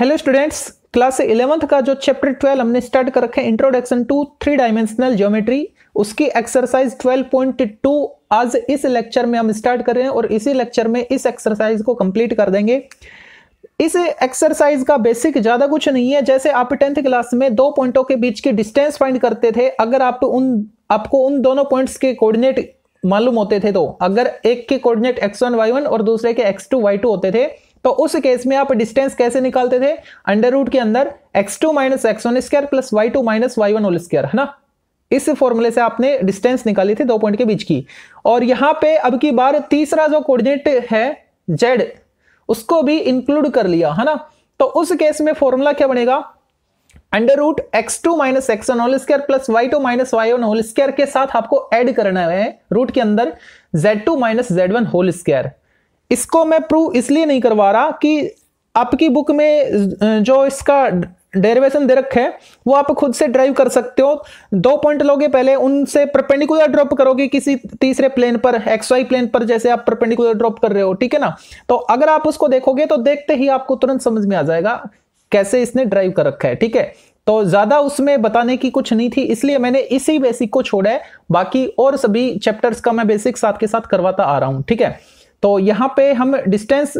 hello students class eleventh का जो chapter twelve हमने स्टार्ट कर रखे introduction to three dimensional geometry उसकी एक्सरसाइज 12.2 आज इस लेक्चर में हम स्टार्ट कर रहे हैं और इसी लेक्चर में इस एक्सरसाइज को कंप्लीट कर देंगे इस एक्सरसाइज का बेसिक ज़्यादा कुछ नहीं है जैसे आप टेंथ क्लास में दो पॉइंटों के बीच की डिस्टेंस फाइंड करते थे अगर आप उन आपको उन दोनों पॉइंट्स के कोऑर्डिनेट मालूम होते थे तो अगर एक के कोऑर्डिनेट वाई वन और दूसरे के एक्स टू वाई टू होते थे तो उस केस में आप डिस्टेंस कैसे निकालते थे अंडर रूट के अंदर x two minus x one square plus y two minus y one whole square है ना इस फॉर्मूले से आपने डिस्टेंस निकाली थी दो पॉइंट के बीच की और यहां पे अब की बार तीसरा जो कोऑर्डिनेट है जेड उसको भी इंक्लूड कर लिया है ना तो उस केस में फॉर्मूला क्या बनेगा under root x two minus x one whole square plus y two minus y one whole square के साथ आपको ऐड करना है रूट के अंदर z two minus z one whole square इसको मैं प्रूव इसलिए नहीं करवा रहा कि आपकी बुक में जो इसका डेरिवेशन दे रखे है वो आप खुद से ड्राइव कर सकते हो दो पॉइंट लोगे पहले उनसे परपेंडिकुलर ड्रॉप करोगे किसी तीसरे प्लेन पर एक्स वाई प्लेन पर जैसे आप परपेंडिकुलर ड्रॉप कर रहे हो ठीक है ना तो अगर आप उसको देखोगे तो देखते ही आपको तुरंत समझ में आ जाएगा कैसे इसने ड्राइव कर रखा है ठीक है तो ज़्यादा उसमें बताने की कुछ नहीं थी इसलिए मैंने इसी बेसिक को छोड़ा है बाकी और सभी चैप्टर्स का मैं बेसिक साथ के साथ करवाता आ रहा हूं ठीक है तो यहां पे हम डिस्टेंस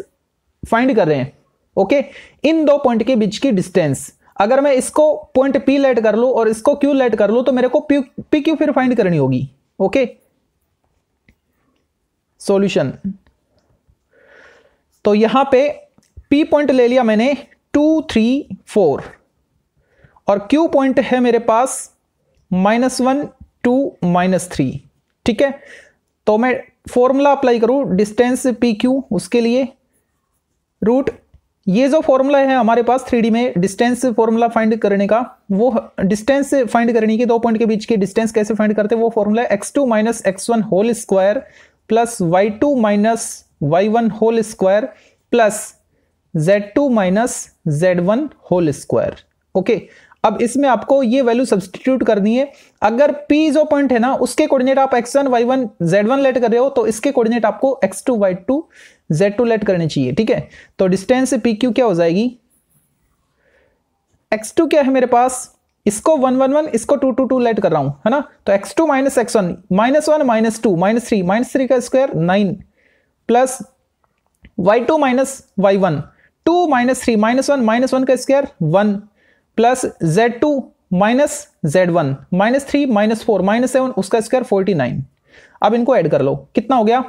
फाइंड कर रहे हैं ओके इन दो पॉइंट के बीच की डिस्टेंस अगर मैं इसको पॉइंट पी लेट कर लू और इसको क्यू लेट कर लू तो मेरे को पी क्यू फिर फाइंड करनी होगी ओके सॉल्यूशन तो यहां पे पी पॉइंट ले लिया मैंने टू थ्री फोर और क्यू पॉइंट है मेरे पास minus one two minus three ठीक है तो मैं फॉर्मूला अप्लाई करूँ डिस्टेंस पी क्यू उसके लिए रूट ये जो फॉर्मूला है हमारे पास थ्री में डिस्टेंस फॉर्मूला फाइंड करने का वो डिस्टेंस फाइंड करने की दो पॉइंट के बीच की डिस्टेंस कैसे फाइंड करते हैं वो formula x two minus x one whole square plus y two minus y one whole square plus z two minus z one whole square okay अब इसमें आपको ये वैल्यू सब्सटीट्यूट करनी है अगर P जो पॉइंट है ना उसके कोऑर्डिनेट आप x1, y1, z1 लेट कर रहे हो तो इसके कोऑर्डिनेट आपको x2, y2, z2 लेट करने चाहिए ठीक है तो डिस्टेंस PQ क्या हो जाएगी x2 क्या है मेरे पास इसको 111 इसको 222 लेट कर रहा हूं है ना तो x two minus x one minus one minus two minus three minus three का square nine plus y two minus y one two minus three minus one minus one का square one plus z two minus z one minus three minus four minus seven उसका square forty nine अब इनको add कर लो कितना हो गया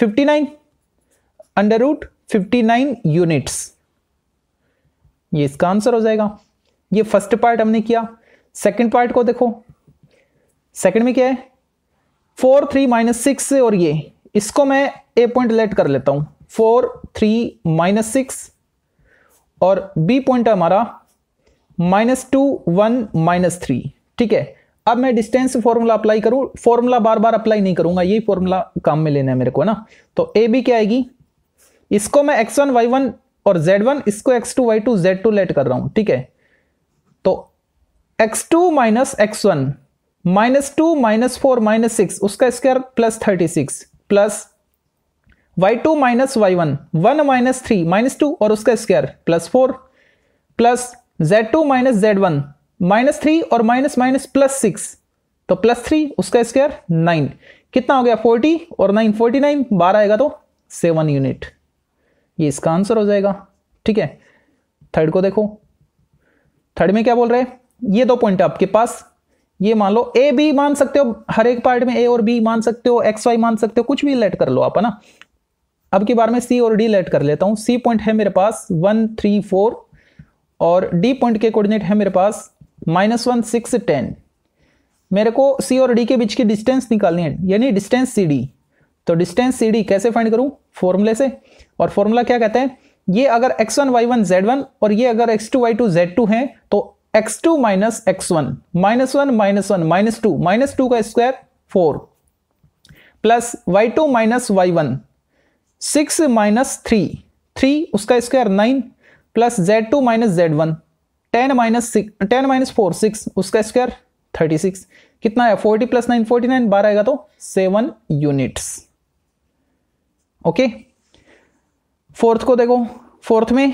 fifty nine under root fifty nine units ये इसका आंसर हो जाएगा ये फर्स्ट पार्ट हमने किया सेकंड पार्ट को देखो सेकंड में क्या है फोर थ्री माइनस सिक्स और ये इसको मैं ए पॉइंट लेट कर लेता हूं फोर थ्री माइनस सिक्स और बी पॉइंट हमारा minus two one minus three ठीक है अब मैं डिस्टेंस फॉर्मूला अप्लाई करूं फॉर्मूला बार बार अप्लाई नहीं करूंगा यही फॉर्मूला काम में लेना है मेरे को ना तो ए बी क्या आएगी इसको मैं एक्स वन वाई वन और जेड वन इसको x two y two z two let कर रहा हूं ठीक है तो x two minus x one minus two minus four minus six उसका square plus thirty six plus y two minus y one one minus three minus two और उसका square plus four plus z two minus z one minus three और minus minus plus six तो plus three उसका square nine कितना हो गया forty और nine forty nine बारह आएगा तो सेवन यूनिट ये इसका आंसर हो जाएगा ठीक है थर्ड को देखो थर्ड में क्या बोल रहे हैं ये दो पॉइंट आपके पास ये मान लो ए बी मान सकते हो हर एक पार्ट में ए और बी मान सकते हो एक्स वाई मान सकते हो कुछ भी लेट कर लो आप है ना अब की बार में सी और डी लेट कर लेता हूं सी पॉइंट है मेरे पास वन थ्री फोर और डी पॉइंट के कोऑर्डिनेट है मेरे पास माइनस वन सिक्स टेन मेरे को सी और डी के बीच की डिस्टेंस निकालनी है यानी डिस्टेंस सी डी तो डिस्टेंस सी डी कैसे फाइंड करूँ फॉर्मूले से और फॉर्मूला क्या कहते हैं ये अगर x one y one z one और ये अगर x two y two z two है तो x two minus x one minus one minus one minus two minus two का square four plus y two minus y one six minus three three उसका square nine plus z two minus z one ten minus six ten minus four six उसका square thirty six कितना है forty plus nine forty nine बारह आएगा तो seven units okay fourth को देखो fourth में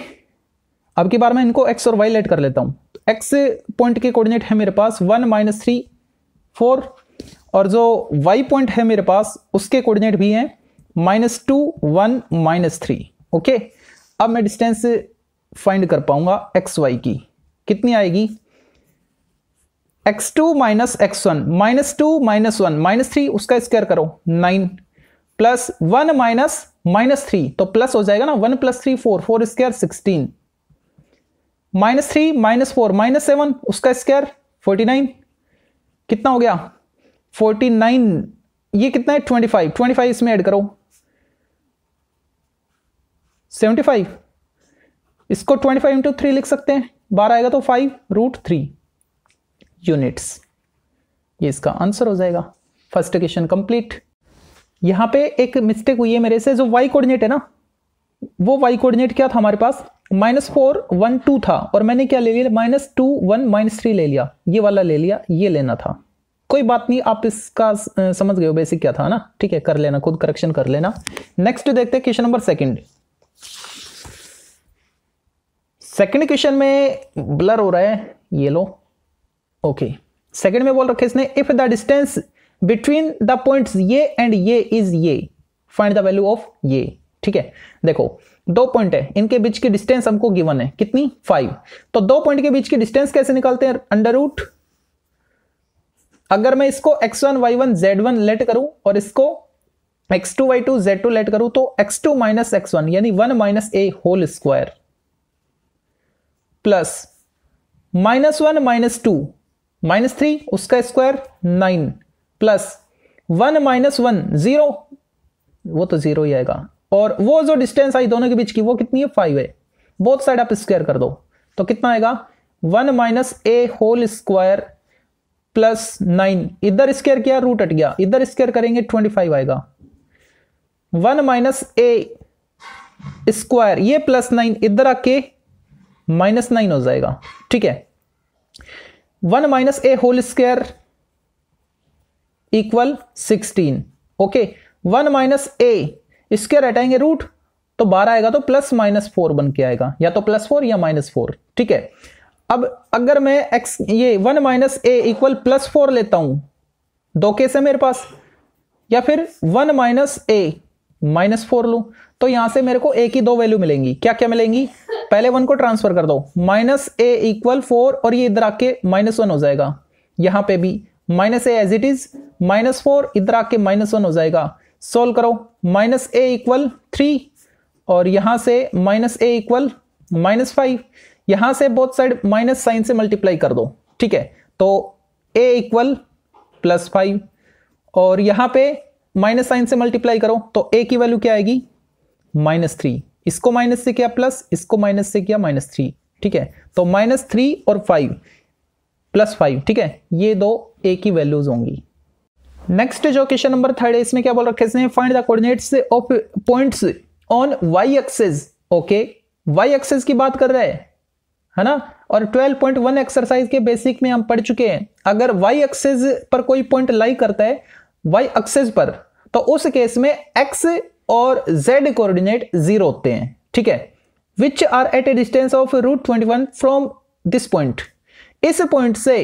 अब की बार मैं इनको एक्स और वाई लेट कर लेता हूं एक्स पॉइंट के कोऑर्डिनेट है मेरे पास वन माइनस थ्री फोर और जो वाई पॉइंट है मेरे पास उसके कोऑर्डिनेट भी हैं minus two one minus three okay अब मैं डिस्टेंस फाइंड कर पाऊंगा एक्स वाई की कितनी आएगी x two minus x one minus two minus one minus three उसका स्क्वायर करो nine plus one minus minus three तो प्लस हो जाएगा ना one plus three four four square sixteen minus three minus four minus seven उसका square forty nine कितना हो गया फोर्टी नाइन ये कितना है ट्वेंटी फाइव ट्वेंटी फाइव इसमें ऐड करो सेवेंटी फाइव इसको ट्वेंटी फाइव इंटू थ्री लिख सकते हैं बारह आएगा तो फाइव रूट थ्री यूनिट्स ये इसका आंसर हो जाएगा फर्स्ट क्वेश्चन कंप्लीट यहाँ पे एक मिस्टेक हुई है मेरे से जो वाई कोऑर्डिनेट है ना वो वाई कोऑर्डिनेट क्या था हमारे पास माइनस फोर वन टू था और मैंने क्या ले लिया minus two one minus three ले लिया ये वाला ले लिया ये लेना था कोई बात नहीं आप इसका समझ गए हो बेसिक क्या था ना ठीक है कर लेना खुद करेक्शन कर लेना नेक्स्ट देखते हैं question number second second question में ब्लर हो रहा है ये लो ओके सेकंड में बोल रखे इसने if the distance between the points ये एंड ये इज ये फाइंड द वैल्यू ऑफ ये ठीक है देखो दो पॉइंट है इनके बीच की डिस्टेंस हमको गिवन है कितनी फाइव तो दो पॉइंट के बीच की डिस्टेंस कैसे निकालते हैं अंडर रूट अगर मैं इसको x one y one z one let करूं और इसको x two y two z two let करूं तो x two minus x one यानी वन माइनस ए whole square plus minus one minus two minus three उसका square nine plus one minus one zero वो तो zero ही आएगा और वो जो डिस्टेंस आई दोनों के बीच की वो कितनी है फाइव है बोथ साइड आप स्क्वायर कर दो तो कितना आएगा वन माइनस ए होल स्क्वायर प्लस नाइन इधर स्क्वायर किया रूट हट गया इधर स्क्वायर करेंगे ट्वेंटी फाइव आएगा वन माइनस ए स्क्वायर ये प्लस नाइन इधर आके माइनस नाइन हो जाएगा ठीक है वन माइनस ए whole square equal sixteen okay one minus ए स्क्वायर हटाएंगे रूट तो बारह आएगा तो प्लस माइनस फोर बन के आएगा या तो प्लस फोर या माइनस फोर ठीक है अब अगर मैं एक्स ये one minus A equal plus four लेता हूं दो केस है मेरे पास या फिर one minus A minus four लूँ तो यहाँ से मेरे को ए की दो वैल्यू मिलेंगी क्या क्या मिलेंगी पहले वन को ट्रांसफर कर दो माइनस ए इक्वल फोर और ये इधर आके माइनस वन हो जाएगा यहाँ पे भी minus A as it is minus four इधर आके माइनस वन हो जाएगा सोल्व करो माइनस ए इक्वल थ्री और यहाँ से minus A equal minus five यहाँ से बोथ साइड माइनस साइन से मल्टीप्लाई कर दो ठीक है तो ए इक्वल प्लस फाइव और यहाँ पे माइनस साइन से मल्टीप्लाई करो तो ए की वैल्यू क्या आएगी माइनस थ्री इसको माइनस से किया प्लस इसको माइनस से किया माइनस थ्री ठीक है तो माइनस थ्री और फाइव प्लस फाइव ठीक है ये दो ए की वैल्यूज होंगी नेक्स्ट जो क्वेश्चन नंबर थर्ड है इसमें क्या बोल रखे हैं find the coordinates of points on Y axis okay Y axis की बात कर रहे हैं है ना और 12.1 एक्सरसाइज के बेसिक में हम पढ़ चुके हैं अगर y एक्सेस पर कोई पॉइंट लाई करता है y एक्सेस पर तो उस केस में एक्स और जेड कोऑर्डिनेट जीरो होते हैं ठीक है which are at a distance of root twenty one from this point इस पॉइंट से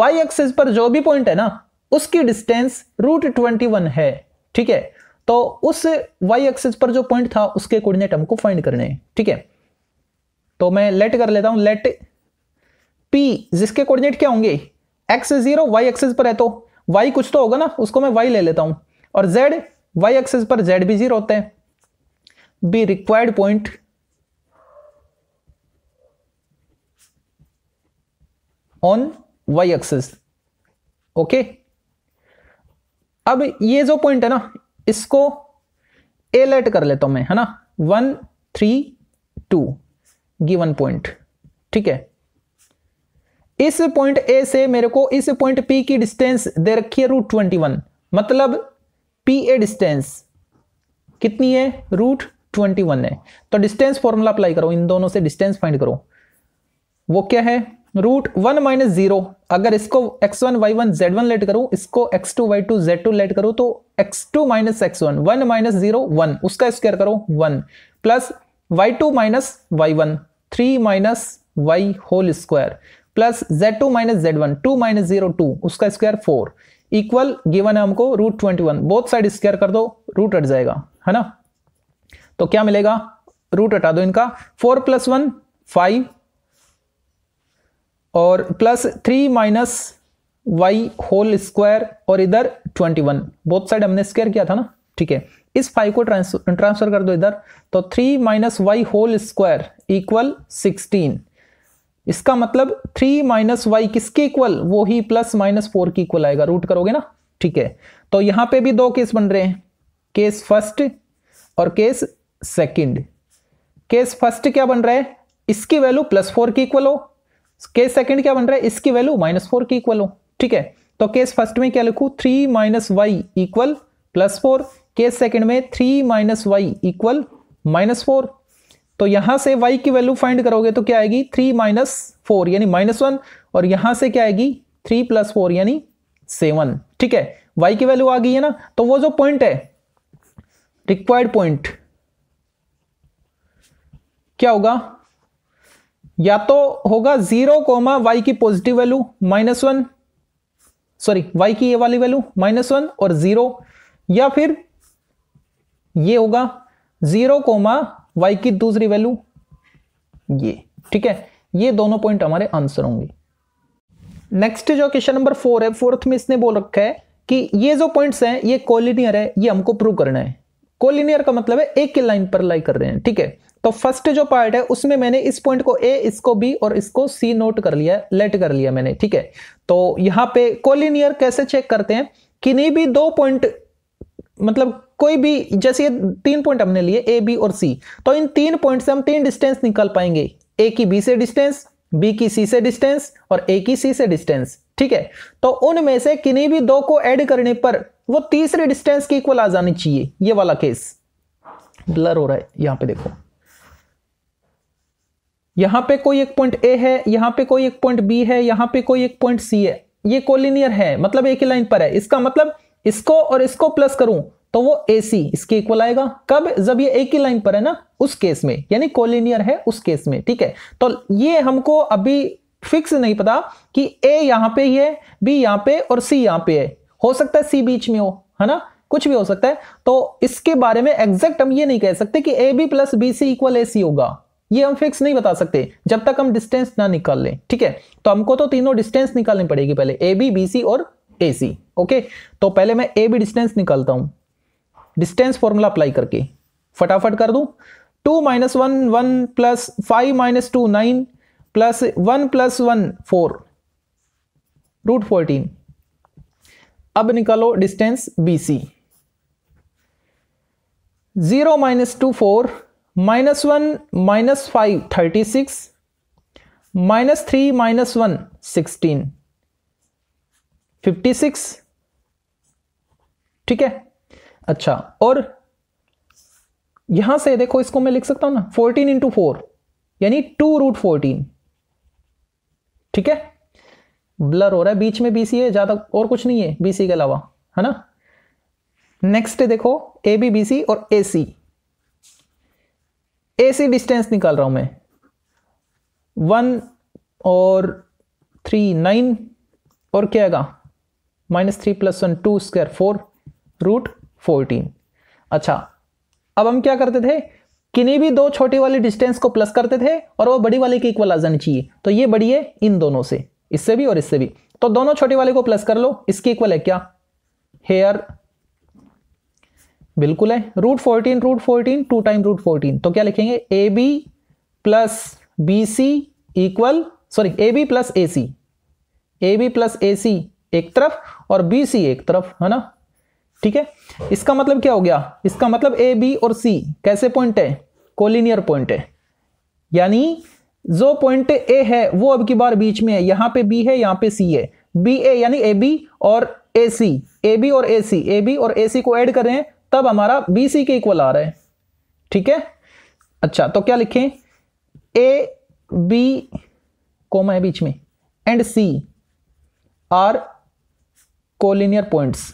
वाई एक्सेस पर जो भी पॉइंट है ना उसकी डिस्टेंस रूट ट्वेंटी वन है ठीक है तो उस वाई एक्सेस पर जो पॉइंट था उसके कोऑर्डिनेट हमको फाइंड करने हैं ठीक है तो मैं लेट कर लेता हूं लेट पी जिसके कोऑर्डिनेट क्या होंगे एक्स जीरो वाई एक्सेस पर है तो वाई कुछ तो होगा ना उसको मैं वाई ले लेता हूं और जेड वाई एक्सेस पर जेड भी जीरो होते हैं be required point on Y axis okay अब ये जो पॉइंट है ना इसको ए लेट कर लेता हूं मैं है ना one three two given point ठीक है इस पॉइंट ए से मेरे को इस पॉइंट पी की डिस्टेंस दे रखी है रूट ट्वेंटी वन मतलब पी ए डिस्टेंस कितनी है रूट ट्वेंटी वन है तो डिस्टेंस फॉर्मूला अप्लाई करो इन दोनों से डिस्टेंस फाइंड करो वो क्या है रूट वन माइनस जीरो अगर इसको x one y one z one let करो इसको x two y two z two let करो तो x two minus x one one minus zero one उसका स्क्वायर करो one plus y two minus y one three minus Y whole square plus z two minus z one two minus zero two उसका square four equal given है हमको root twenty one both side square कर दो root हट जाएगा है ना तो क्या मिलेगा रूट हटा दो इनका फोर प्लस वन फाइव और plus three minus Y whole square और इधर ट्वेंटी वन बोथ साइड हमने स्क्वायर किया था ना ठीक है इस फाइव को ट्रांसफर कर दो इधर तो three minus Y whole square equal sixteen इसका मतलब थ्री माइनस वाई किसके इक्वल वो ही प्लस माइनस फोर की इक्वल आएगा रूट करोगे ना ठीक है तो यहां पे भी दो केस बन रहे हैं केस फर्स्ट और केस सेकंड केस फर्स्ट क्या बन रहा है इसकी वैल्यू प्लस फोर की इक्वल हो केस सेकंड क्या बन रहा है इसकी वैल्यू माइनस फोर की इक्वल हो ठीक है तो केस फर्स्ट में क्या लिखू three minus Y equal plus four case second में three minus Y equal minus four तो यहां से y की वैल्यू फाइंड करोगे तो क्या आएगी थ्री माइनस फोर यानी माइनस वन और यहां से क्या आएगी थ्री प्लस फोर यानी सेवन ठीक है y की वैल्यू आ गई है ना तो वो जो पॉइंट है रिक्वायर्ड पॉइंट क्या होगा या तो होगा जीरो कोमा वाई की positive value minus one sorry Y की ये वाली वैल्यू माइनस वन और जीरो या फिर ये होगा जीरो कोमा वाई की दूसरी वैल्यू ये ठीक है ये दोनों पॉइंट हमारे आंसर होंगे नेक्स्ट जो क्वेश्चन नंबर फोर है फोर्थ में इसने बोल रखा है कि ये जो पॉइंट्स हैं ये कोलिनियर है ये हमको प्रूव करना है कोलिनियर का मतलब है एक ही लाइन पर लाई कर रहे हैं ठीक है तो फर्स्ट जो पार्ट है उसमें मैंने इस पॉइंट को ए इसको बी और इसको सी नोट कर लिया लेट कर लिया मैंने ठीक है तो यहां पे कोलिनियर कैसे चेक करते हैं किन्हीं भी दो पॉइंट मतलब कोई भी जैसे ये तीन पॉइंट हमने लिए ए बी और सी तो इन तीन पॉइंट से हम तीन डिस्टेंस निकल पाएंगे ए की बी से डिस्टेंस बी की सी से डिस्टेंस और ए की सी से डिस्टेंस ठीक है तो उनमें से किन्हीं भी दो को ऐड करने पर वो तीसरे डिस्टेंस की इक्वल आ जानी चाहिए ये वाला केस ब्लर हो रहा है यहां पे देखो यहां पे कोई एक पॉइंट ए है यहां पे कोई एक पॉइंट बी है यहां पे कोई एक पॉइंट सी है ये कोलिनियर है मतलब एक ही लाइन पर है इसका मतलब इसको और इसको प्लस करूं तो वो ए सी इसके इक्वल आएगा कब जब ये एक ही लाइन पर है ना उस केस में यानी कोलिनियर है उस केस में ठीक है तो ये हमको अभी फिक्स नहीं पता कि ए यहां पे ही है बी यहां पे और सी यहां पे है हो सकता है सी बीच में हो है ना कुछ भी हो सकता है तो इसके बारे में एग्जैक्ट हम ये नहीं कह सकते कि A B plus B C equal A C होगा ये हम फिक्स नहीं बता सकते जब तक हम डिस्टेंस ना निकाल लें ठीक है तो हमको तो तीनों डिस्टेंस निकालनी पड़ेगी पहले ए बी बी सी और ए सी ओके तो पहले मैं ए बी डिस्टेंस निकालता हूं डिस्टेंस फॉर्मूला अप्लाई करके फटाफट कर दूं two minus one one plus five minus two nine plus one plus one four root fourteen अब निकालो distance B C zero minus two four minus one minus five thirty six minus three minus one sixteen fifty six ठीक है अच्छा और यहां से देखो इसको मैं लिख सकता हूं ना फोर्टीन इंटू फोर यानी टू रूट फोर्टीन ठीक है ब्लर हो रहा है बीच में बीसी है ज्यादा और कुछ नहीं है बीसी के अलावा है ना नेक्स्ट देखो ए बी बी सी और ए सी ए सी डिस्टेंस निकाल रहा हूं मैं वन और थ्री नाइन और क्या आएगा minus three plus one two square four root fourteen अच्छा अब हम क्या करते थे किन्हीं भी दो छोटी वाली डिस्टेंस को प्लस करते थे और वो बड़ी वाले की इक्वल आ जानी चाहिए तो ये बड़ी है इन दोनों से इससे भी और इससे भी तो दोनों छोटे वाले को प्लस कर लो इसकी इक्वल है क्या हेयर बिल्कुल है root fourteen root fourteen two time root fourteen तो क्या लिखेंगे A B plus B C equal sorry A B plus A C A B plus A C एक तरफ और बी सी एक तरफ है ना ठीक है इसका मतलब क्या हो गया इसका मतलब ए बी और सी कैसे पॉइंट है कोलिनियर पॉइंट है यानी जो पॉइंट ए है वो अब की बार बीच में है यहां पे बी है यहां पे सी है बी ए यानी ए बी और ए सी ए बी और ए सी ए बी और ए सी को ऐड करें तब हमारा बी सी के इक्वल आ रहा है ठीक है अच्छा तो क्या लिखें ए बी कोमा है बीच में and C are collinear points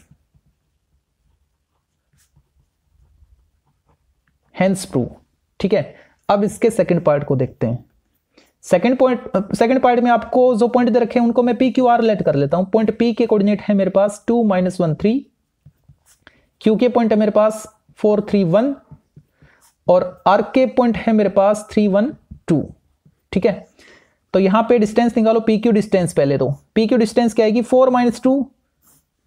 hence prove ठीक है अब इसके सेकंड पार्ट को देखते हैं सेकंड पॉइंट सेकंड पार्ट में आपको जो पॉइंट दे रखे हैं उनको मैं पी क्यू आर लेट कर लेता हूं पॉइंट पी के कोऑर्डिनेट है मेरे पास two minus one three Q के पॉइंट है मेरे पास फोर थ्री वन और आर के पॉइंट है मेरे पास थ्री वन टू ठीक है तो यहां पे डिस्टेंस निकालो पी क्यू डिस्टेंस पहले तो पी क्यू डिस्टेंस क्या आएगी फोर माइनस टू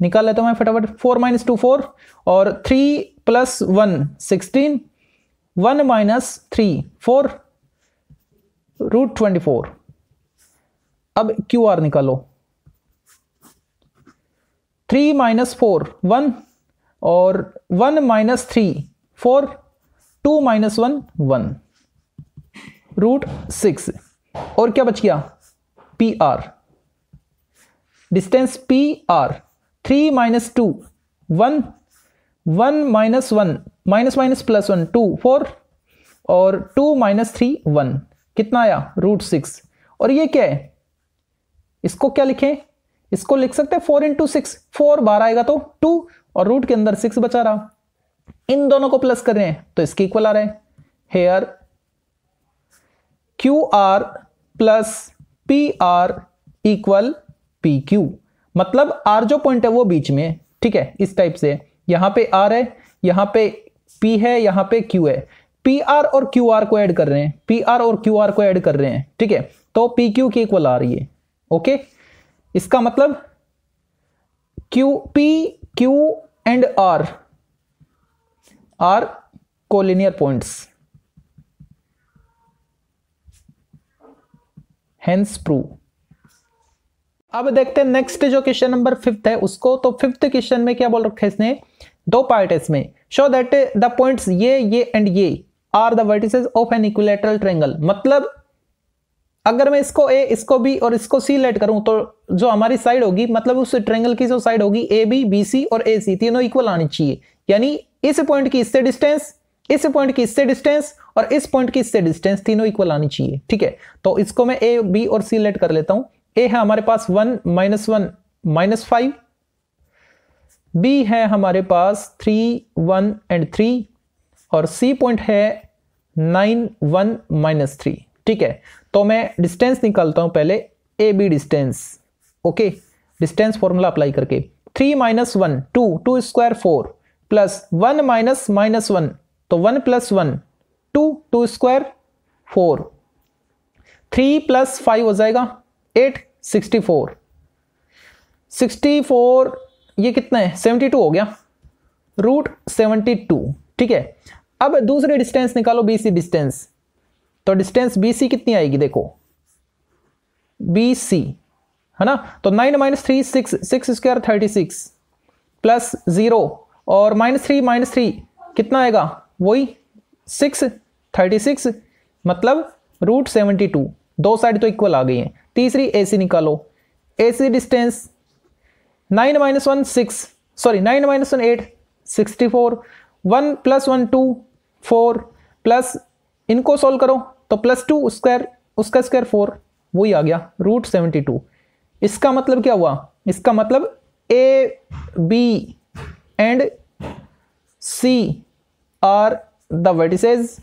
निकाल लेता हूं मैं फटाफट फोर माइनस टू फोर और three plus one sixteen one minus three four root twenty four अब क्यू आर निकालो थ्री माइनस फोर वन और one minus three four two minus one one root six और क्या बच गया P R distance P R three minus two one one minus one minus minus plus one two four और two minus three one कितना आया root six और ये क्या है इसको क्या लिखें इसको लिख सकते हैं फोर इंटू सिक्स फोर बार आएगा तो टू और रूट के अंदर सिक्स बचा रहा इन दोनों को प्लस कर रहे हैं तो इसके इक्वल आ रहा है here Q R plus P R equal P Q मतलब आर जो पॉइंट है वो बीच में है ठीक है इस टाइप से यहां पे आर है यहां पे पी है यहाँ पे क्यू है पी आर और क्यू आर को ऐड कर रहे हैं पी आर और क्यू आर को ऐड कर रहे हैं ठीक है तो पी क्यू की इक्वल आ रही है ओके इसका मतलब Q P Q and R R collinear points hence prove अब देखते हैं नेक्स्ट जो क्वेश्चन नंबर फिफ्थ है उसको तो फिफ्थ क्वेश्चन में क्या बोल रखा है इसने दो पार्ट है इसमें शो दैट द पॉइंट्स ये ये एंड ये are the vertices of an equilateral triangle मतलब अगर मैं इसको ए इसको बी और इसको सी लेट करूं तो जो हमारी साइड होगी मतलब उस ट्रेंगल की जो साइड होगी ए बी बी सी और ए सी तीनों इक्वल आनी चाहिए यानी इस पॉइंट की इससे डिस्टेंस इस पॉइंट की इससे डिस्टेंस और इस पॉइंट की इससे डिस्टेंस तीनों इक्वल आनी चाहिए ठीक है तो इसको मैं ए बी और सी लेट कर लेता हूं ए है हमारे पास one minus one minus five B है हमारे पास थ्री वन एंड थ्री और सी पॉइंट है नाइन वन माइनस थ्री ठीक है तो मैं डिस्टेंस निकालता हूं पहले A B distance okay distance formula apply करके three minus one two two square four plus one minus minus one तो one plus one two two square four three plus five हो जाएगा eight sixty four sixty four ये कितना है seventy two हो गया root seventy to ठीक है अब दूसरे डिस्टेंस निकालो बी सी डिस्टेंस तो डिस्टेंस बी सी कितनी आएगी देखो बी सी है ना तो nine minus three six six square thirty six plus zero और माइनस थ्री माइनस थ्री कितना आएगा वही सिक्स थर्टी सिक्स मतलब रूट सेवेंटी टू दो साइड तो इक्वल आ गई हैं तीसरी ए सी निकालो A C distance nine minus one six sorry nine minus one eight sixty four one plus one two four plus इनको सॉल्व करो तो प्लस टू स्क्वायर उसका स्क्वायर फोर वही आ गया रूट सेवेंटी टू इसका मतलब क्या हुआ इसका मतलब A B and C are the vertices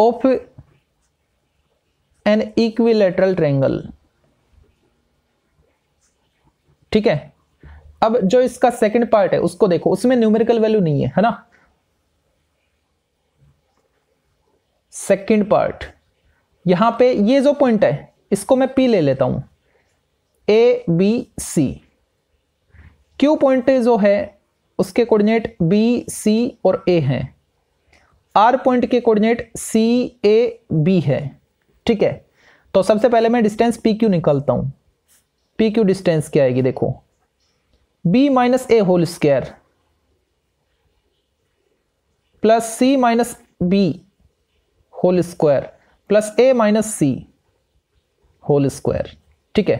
of an equilateral triangle ठीक है अब जो इसका सेकंड पार्ट है उसको देखो उसमें न्यूमेरिकल वैल्यू नहीं है है ना सेकंड पार्ट यहां पे ये जो पॉइंट है इसको मैं पी ले लेता हूं A B C Q point जो है उसके कोऑर्डिनेट बी सी और ए हैं आर पॉइंट के कोऑर्डिनेट सी ए बी है ठीक है तो सबसे पहले मैं डिस्टेंस पी क्यू निकलता हूँ पी क्यू डिस्टेंस क्या आएगी देखो बी माइनस ए होल स्क्वायर प्लस सी minus B whole square plus ए माइनस सी होल स्क्वायर ठीक है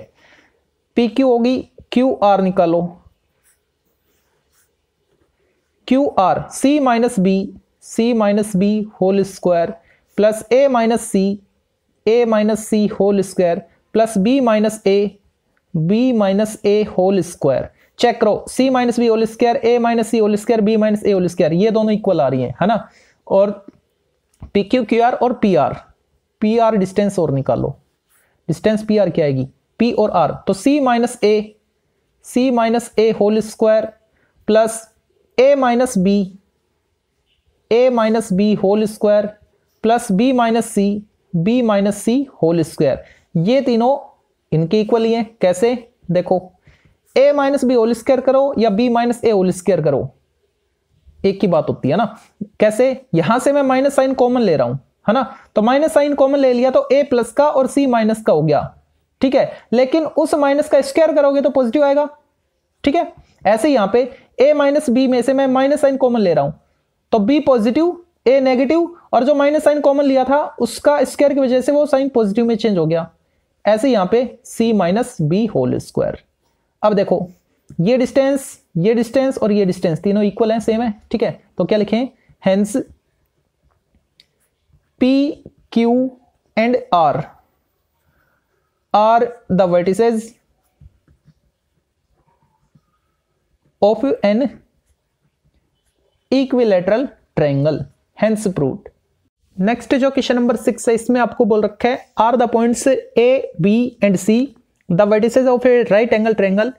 पी क्यू होगी क्यू आर निकालो Q R C minus B C minus B whole square plus A minus C A minus C whole square plus B minus A B minus A whole square check करो C minus B whole square A minus C whole square b minus A whole square ये दोनों equal आ रही हैं है ना और P Q Q R और P R P R distance और निकालो डिस्टेंस पी आर क्या आएगी पी और आर तो C minus A C minus A whole square plus A minus B A minus B whole square plus B minus C B minus C whole square ये तीनों इनके equal ही हैं कैसे देखो A minus B whole square करो या B minus ए whole square करो एक की बात होती है ना कैसे यहां से मैं माइनस साइन कॉमन ले रहा हूं है ना तो माइनस साइन कॉमन ले लिया तो ए प्लस का और सी माइनस का हो गया ठीक है लेकिन उस माइनस का स्क्वायर करोगे तो पॉजिटिव आएगा ठीक है ऐसे यहां पे ए माइनस बी में से मैं माइनस साइन कॉमन ले रहा हूं तो बी पॉजिटिव ए नेगेटिव और जो माइनस साइन कॉमन लिया था उसका स्क्वायर की वजह से वो साइन पॉजिटिव में चेंज हो गया ऐसे यहां पे C minus B whole square अब देखो ये डिस्टेंस ये डिस्टेंस और ये डिस्टेंस तीनों इक्वल है सेम है ठीक है तो क्या लिखें hence P Q and R are the vertices of an equilateral triangle hence proved next जो क्वेश्चन नंबर सिक्स है इसमें आपको बोल रखा है are the points A B and C the vertices of a right angle triangle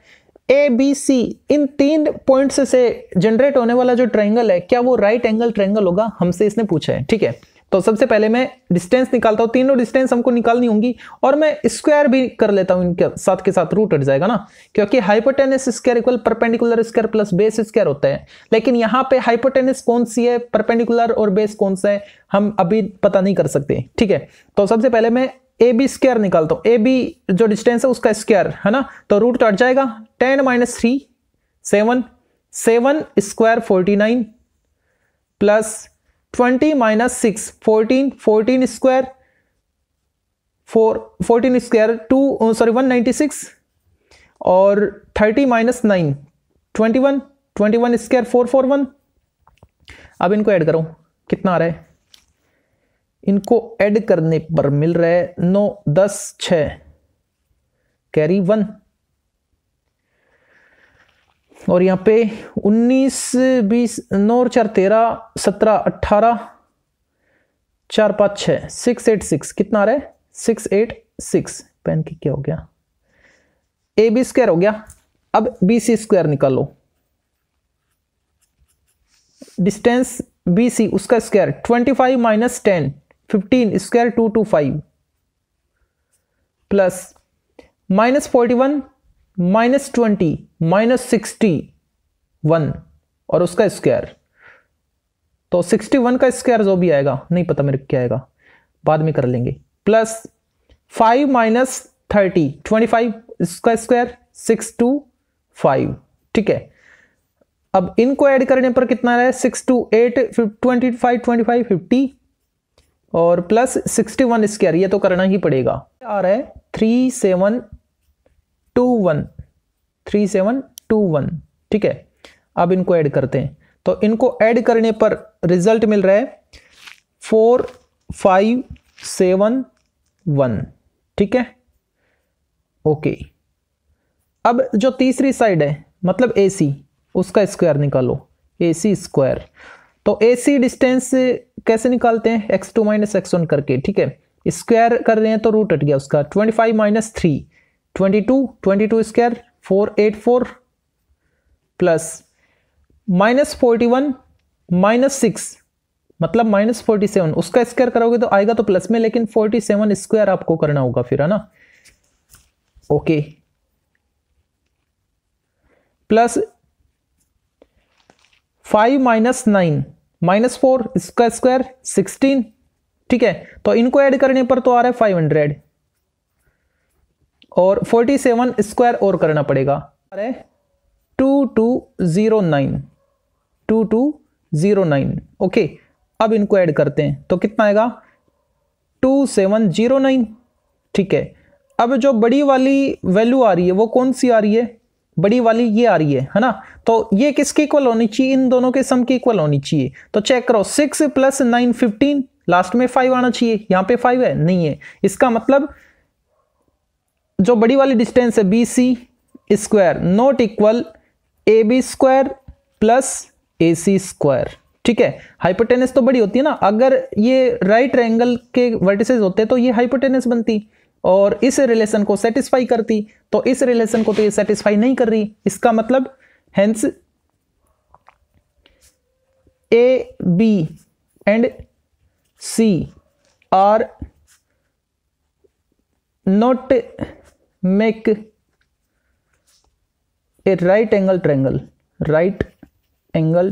A B C इन तीन points से जनरेट होने वाला जो ट्रायंगल है क्या वो राइट एंगल ट्रायंगल होगा हमसे इसने पूछा है ठीक है तो सबसे पहले मैं डिस्टेंस निकालता हूँ तीनों डिस्टेंस हमको निकालनी होंगी और मैं स्क्वायर भी कर लेता हूँ इनके साथ के साथ रूट हट जाएगा ना क्योंकि hypotenuse square equal perpendicular square plus base square होता है लेकिन यहाँ पे हाइपोटेनिस कौन सी है परपेंडिकुलर और बेस कौन सा है हम अभी पता नहीं कर सकते ठीक है तो सबसे पहले मैं ए बी स्क्वायर निकालता हूँ ए बी जो डिस्टेंस है उसका स्क्वायर है ना तो रूट हट जाएगा ten minus three seven seven square forty nine plus twenty minus six fourteen fourteen square four fourteen square two sorry one ninety six और thirty minus nine twenty one twenty one square four four one अब इनको add करो कितना आ रहा है इनको add करने पर मिल रहा है नौ दस छ कैरी वन और यहाँ पे 19 बीस नौ चार तेरह सत्रह अट्ठारह चार पाँच छः सिक्स एट सिक्स कितना आ रहा है सिक्स एट सिक्स पेन की क्या हो गया ए बी स्क्वायर हो गया अब बी सी स्क्वायर निकालो डिस्टेंस बी सी उसका square twenty five minus ten fifteen square two two five plus minus forty one minus twenty minus sixty one और उसका स्क्वायर तो सिक्सटी वन का स्क्वायर जो भी आएगा नहीं पता मेरे क्या आएगा बाद में कर लेंगे plus five minus thirty twenty five इसका स्क्वायर सिक्स टू फाइव ठीक है अब इनको ऐड करने पर कितना रहा है six two eight twenty five twenty five fifty और प्लस सिक्सटी वन स्क्वायर ये तो करना ही पड़ेगा आ रहा है three seven two one three seven two one ठीक है अब इनको ऐड करते हैं तो इनको ऐड करने पर रिजल्ट मिल रहा है फोर फाइव सेवन वन ठीक है ओके अब जो तीसरी साइड है मतलब ए सी उसका स्क्वायर निकालो ए सी स्क्वायर तो ए सी डिस्टेंस कैसे निकालते हैं X two minus x one करके ठीक है स्क्वायर कर रहे हैं तो रूट हट गया उसका twenty five minus three twenty two twenty two square four eight four plus minus forty one minus six मतलब माइनस फोर्टी सेवन उसका स्क्वायर करोगे तो आएगा तो प्लस में लेकिन फोर्टी सेवन स्क्वायर आपको करना होगा फिर है ना okay plus five minus nine minus four इसका स्क्वायर सिक्सटीन ठीक है तो इनको ऐड करने पर तो आ रहा है फाइव हंड्रेड और 47 स्क्वायर और करना पड़ेगा अरे two two zero nine two two zero nine okay अब इनको ऐड करते हैं तो कितना आएगा टू सेवन जीरो नाइन ठीक है अब जो बड़ी वाली वैल्यू आ रही है वो कौन सी आ रही है बड़ी वाली ये आ रही है है ना तो ये किसके इक्वल होनी चाहिए इन दोनों के सम के इक्वल होनी चाहिए तो चेक करो six plus nine fifteen last में फाइव आना चाहिए यहाँ पे फाइव है नहीं है इसका मतलब जो बड़ी वाली डिस्टेंस है B C square not equal A B square plus A C square ठीक है हाइपोटेनस तो बड़ी होती है ना अगर ये राइट right एंगल के वर्टिसेस होते तो ये हाइपोटेनस बनती और इस रिलेशन को सेटिस्फाई करती तो इस रिलेशन को तो ये सेटिस्फाई नहीं कर रही इसका मतलब hence A B and C are not make a right angle triangle right angle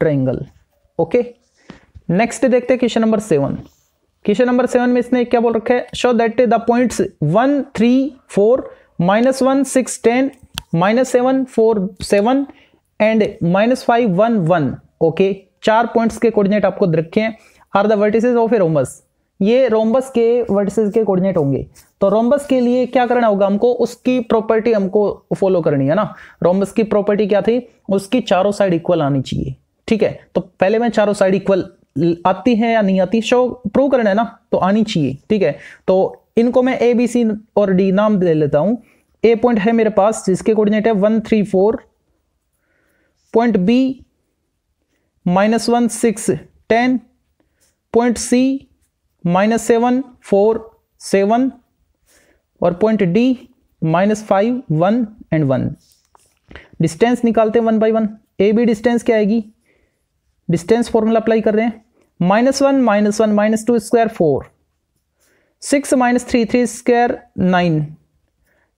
triangle okay next देखते हैं question number seven question number seven में इसने क्या बोल रखा है show that the points one three four minus one six ten minus seven four seven and minus five one one okay चार points के कोऑर्डिनेट आपको रखे हैं are the vertices of a rhombus ये रोम्बस के वर्टिसेस के coordinate होंगे तो रोम्बस के लिए क्या करना होगा हमको उसकी प्रॉपर्टी हमको फॉलो करनी है ना रोम्बस की प्रॉपर्टी क्या थी उसकी चारों साइड इक्वल आनी चाहिए ठीक है तो पहले मैं चारों साइड इक्वल आती है या नहीं आती शो प्रूव करना है ना तो आनी चाहिए ठीक है तो इनको मैं ए बी सी और डी नाम दे लेता हूं ए पॉइंट है मेरे पास जिसके कोऑर्डिनेट है one three four point B minus one six ten point C minus seven four seven और point D minus five one and one distance निकालते हैं one by one A B distance क्या आएगी distance formula apply कर रहे हैं minus one minus one minus two square four six minus three three square nine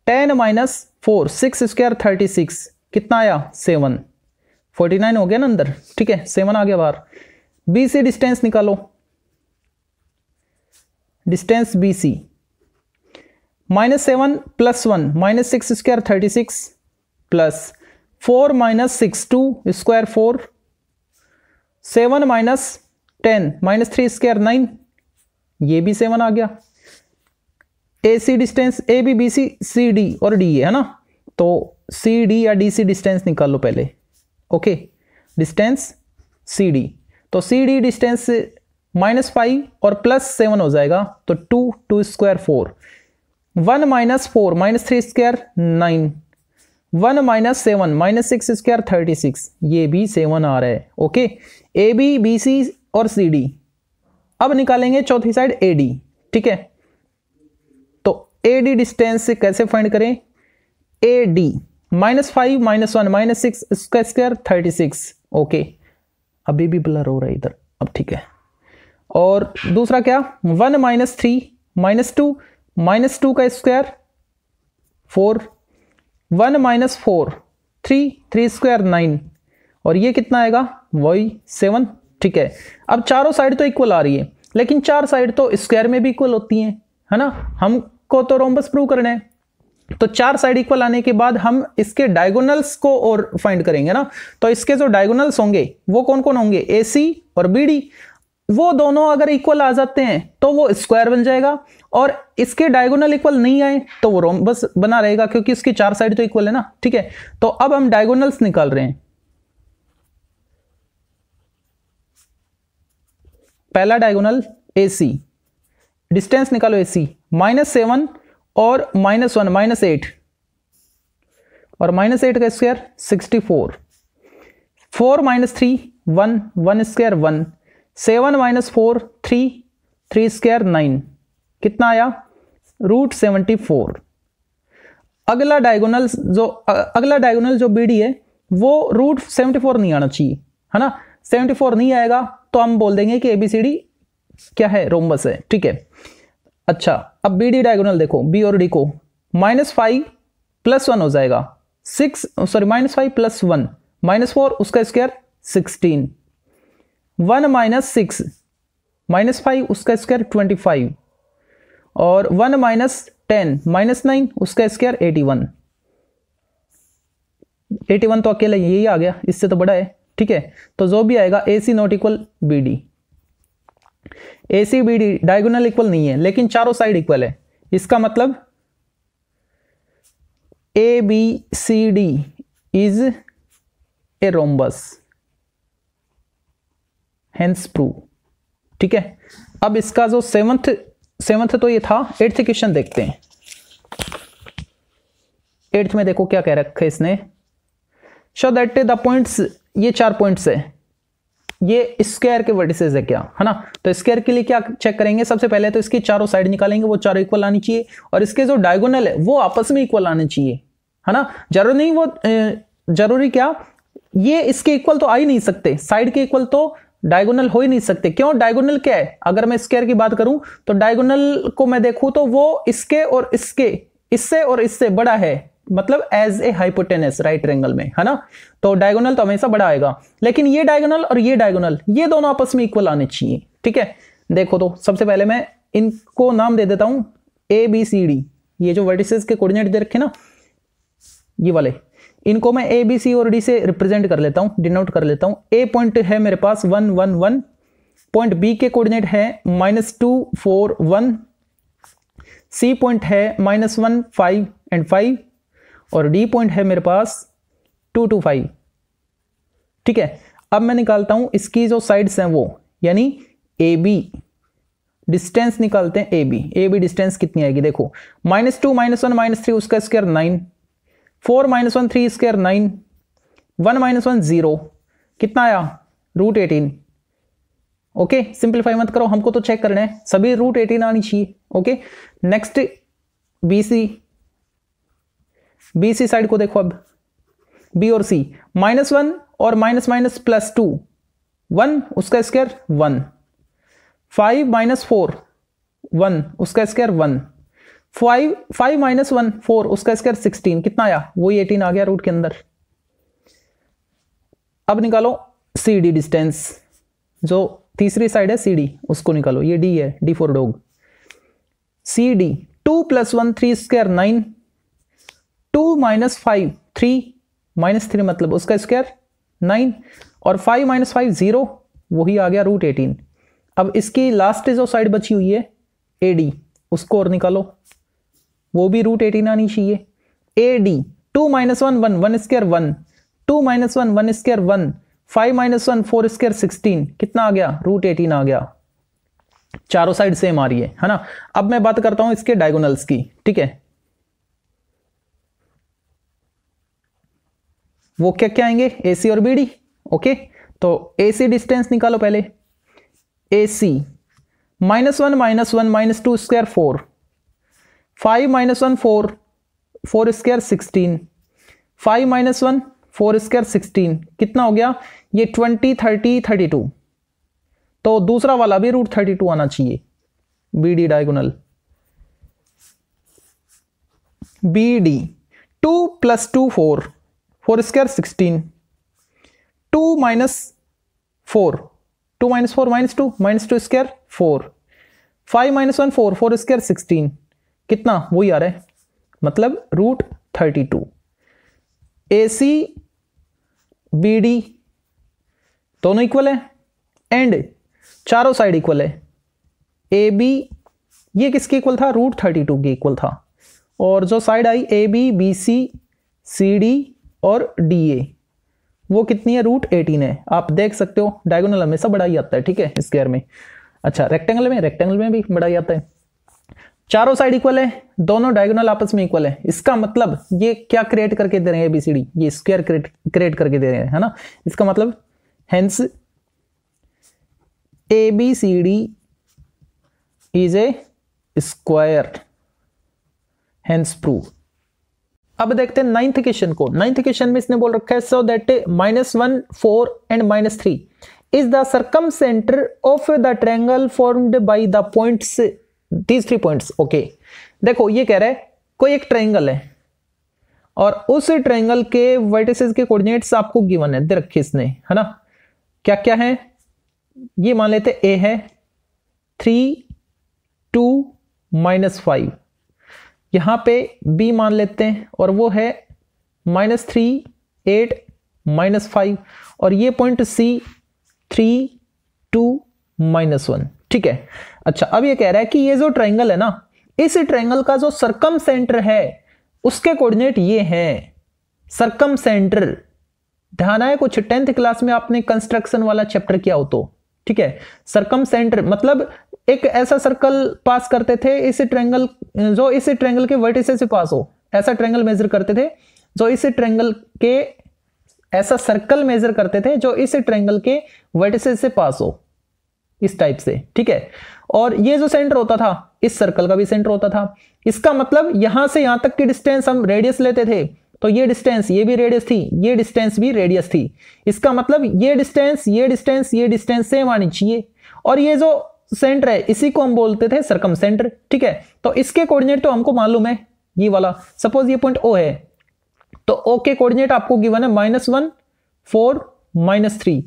ten minus four six square thirty six कितना आया seven forty nine हो गया ना अंदर ठीक है सेवन आ गया बाहर बी से डिस्टेंस निकालो distance B C minus seven plus one minus six square thirty six plus four minus six two square four seven minus ten minus three square nine ये भी सेवन आ गया A C distance A B B C C D और D A है ना तो C D या D C distance निकाल लो पहले ओके डिस्टेंस सी डी तो C D distance minus five और प्लस सेवन हो जाएगा तो two two square four one minus four minus three square nine one minus seven minus six square thirty six ये भी सेवन आ रहा है okay A B B C और सी डी अब निकालेंगे चौथी साइड ए डी ठीक है तो ए डी डिस्टेंस से कैसे फाइंड करें A D minus five minus one minus six square square thirty six okay अभी भी ब्लर हो रहा है इधर अब ठीक है और दूसरा क्या one minus three minus two minus two का square four one minus four three three square nine और ये कितना आएगा वही सेवन ठीक है अब चारों साइड तो इक्वल आ रही है लेकिन चार साइड तो स्क्वायर में भी इक्वल होती हैं है ना हमको तो रोमबस प्रूव करना है तो चार साइड इक्वल आने के बाद हम इसके डायगोनल्स को और फाइंड करेंगे ना तो इसके जो डायगोनल्स होंगे वो कौन कौन होंगे ए सी और बी डी वो दोनों अगर इक्वल आ जाते हैं तो वो स्क्वायर बन जाएगा और इसके डायगोनल इक्वल नहीं आए तो वो बस बना रहेगा क्योंकि इसकी चार साइड तो इक्वल है ना ठीक है तो अब हम डायगोनल्स निकाल रहे हैं पहला डायगोनल ए सी डिस्टेंस निकालो ए सी माइनस सेवन और माइनस वन माइनस एट और माइनस एट का square sixty four four minus three one one square one seven minus four three three square nine कितना आया root seventy four अगला diagonal जो अगला diagonal जो B D है वो रूट सेवेंटी फोर नहीं आना चाहिए है ना सेवेंटी फोर नहीं आएगा तो हम बोल देंगे कि एबीसीडी क्या है रोमबस है ठीक है अच्छा अब बी डी डायगोनल देखो बी और डी को माइनस फाइव प्लस वन हो जाएगा six sorry minus five plus one minus four उसका square sixteen one minus six minus five उसका स्क्वायर ट्वेंटी फाइव और one minus ten minus nine उसका square eighty one eighty one तो अकेला यही आ गया इससे तो बड़ा है ठीक है तो जो भी आएगा A C not equal B D A C B D diagonal equal नहीं है लेकिन चारों साइड इक्वल है इसका मतलब A B C D is a rhombus hence prove ठीक है अब इसका जो सेवंथ सेवंथ तो ये था एट्थ क्वेश्चन देखते हैं एट्थ में देखो क्या कह रखा है इसने शो दैट द पॉइंट्स ये चार पॉइंट्स है ये स्क्वायर के वर्टिसेस है क्या है ना तो स्क्वायर के लिए क्या चेक करेंगे सबसे पहले तो इसकी चारों साइड निकालेंगे वो चारों इक्वल आनी चाहिए और इसके जो डायगोनल है वो आपस में इक्वल आने चाहिए है ना जरूरी नहीं वो जरूरी क्या ये इसके इक्वल तो आ ही नहीं सकते साइड के इक्वल तो डायगोनल हो ही नहीं सकते क्यों डायगोनल क्या है अगर मैं स्केयर की बात करूं तो डायगोनल को मैं देखूं तो वो इसके और इसके इससे और इससे बड़ा है मतलब as a hypotenuse right angle में है ना तो डायगोनल तो हमेशा बड़ा आएगा लेकिन ये डायगोनल और ये डायगोनल ये दोनों आपस में इक्वल आने चाहिए ठीक है देखो तो सबसे पहले मैं इनको नाम दे देता हूं ए बी सी डी ये जो वर्टिसेस के कोऑर्डिनेट दे रखे ना ये वाले इनको मैं ए बी सी और डी से रिप्रेजेंट कर लेता हूँ डिनोट कर लेता हूँ ए पॉइंट है मेरे पास one one one point B के कोऑर्डिनेट है minus two four one C point है minus one five and five और डी पॉइंट है मेरे पास टू टू फाइव ठीक है अब मैं निकालता हूँ इसकी जो साइड्स हैं वो यानी ए बी डिस्टेंस निकालते हैं A B A B distance कितनी आएगी देखो minus two minus one minus three उसका square nine four minus one three square nine one minus one zero कितना आया रूट एटीन ओके सिंप्लीफाई मत करो हमको तो चेक करना है सभी रूट एटीन आनी चाहिए okay next B C B C side को देखो अब बी और सी माइनस वन और minus minus plus two one उसका square one five minus four one उसका square one five five minus one four उसका स्क्वायर सिक्सटीन कितना आया वही एटीन आ गया रूट के अंदर अब निकालो सी डी डिस्टेंस जो तीसरी साइड है सी डी उसको निकालो ये डी है डी फोर डोग C D two plus one three square nine two minus five three minus three मतलब उसका स्क्वायर नाइन और फाइव माइनस फाइव जीरो वही आ गया रूट एटीन अब इसकी लास्ट जो साइड बची हुई है ए डी उसको और निकालो वो भी रूट एटीन आनी चाहिए A D two minus one one one square one two minus one one square one five minus one four square sixteen कितना आ गया रूट एटीन आ गया चारों साइड सेम आ रही है है ना अब मैं बात करता हूं इसके डायगोनल्स की ठीक है वो क्या क्या आएंगे ए सी और बी डी ओके तो ए सी डिस्टेंस निकालो पहले A C minus one minus one minus two square four five minus one four four square sixteen five minus one four square sixteen कितना हो गया ये ट्वेंटी थर्टी थर्टी टू तो दूसरा वाला भी रूट थर्टी टू आना चाहिए B D diagonal B D two plus two four four square sixteen two minus four two minus four minus two minus two square four five minus one four four square sixteen कितना वही आ रहा है मतलब root thirty two A C B D दोनों equal है and चारों side equal है ए बी ये किसके इक्वल था रूट थर्टी टू के इक्वल था और जो साइड आई A B B C C D और डी ए वो कितनी है रूट एटीन है आप देख सकते हो डायगोनल हमेशा बड़ा ही आता है ठीक है स्क्वायर में अच्छा रेक्टेंगल में रेक्टेंगल में भी बड़ा ही आता है चारों साइड इक्वल है दोनों डायगोनल आपस में इक्वल है इसका मतलब ये क्या क्रिएट करके दे रहे हैं एबीसीडी ये स्क्वायर क्रिएट क्रिएट करके दे रहे हैं है ना इसका मतलब hence A B C D is a square hence prove अब देखते हैं नाइन्थ क्वेश्चन को नाइन्थ क्वेश्चन में इसने बोल रखा है so that minus one four and minus three is the circumcentre of the triangle formed by the points these three points okay देखो ये कह रहा है कोई एक ट्राइंगल है और उस ट्राइंगल के वर्टिसेस के कोऑर्डिनेट्स आपको गिवन है दे रखे इसने है ना क्या क्या है ये मान लेते ए है थ्री टू माइनस फाइव यहां पे बी मान लेते हैं और वो है minus three eight minus five और ये point C three two minus one ठीक है अच्छा अब ये कह रहा है कि ये जो ट्राइंगल है ना इस ट्राइंगल का जो सरकम सेंटर है उसके कोऑर्डिनेट ये हैं सरकम सेंटर ध्यान आए कुछ टेंथ क्लास में आपने कंस्ट्रक्शन वाला चैप्टर किया हो तो ठीक है सरकम सेंटर मतलब एक ऐसा सर्कल पास करते थे इस ट्रेंगल जो इस ट्रेंगल के वर्टिसे से पास हो ऐसा ट्रेंगल मेजर करते थे जो इस ट्रेंगल के ऐसा सर्कल मेजर करते थे जो इस ट्रेंगल के वर्टिसेस से पास हो इस टाइप से ठीक है और ये जो सेंटर होता था इस सर्कल का भी सेंटर होता था इसका मतलब यहां से यहां तक की डिस्टेंस हम रेडियस लेते थे तो ये डिस्टेंस ये भी रेडियस थी ये डिस्टेंस भी रेडियस थी इसका मतलब ये डिस्टेंस ये डिस्टेंस ये डिस्टेंस सेम आनी चाहिए और ये जो सेंटर है इसी को हम बोलते थे सर्कम सेंटर ठीक है तो इसके कोऑर्डिनेट तो हमको मालूम है ये वाला सपोज ये पॉइंट ओ है तो ओ के कोऑर्डिनेट आपको गिवन है minus one four minus three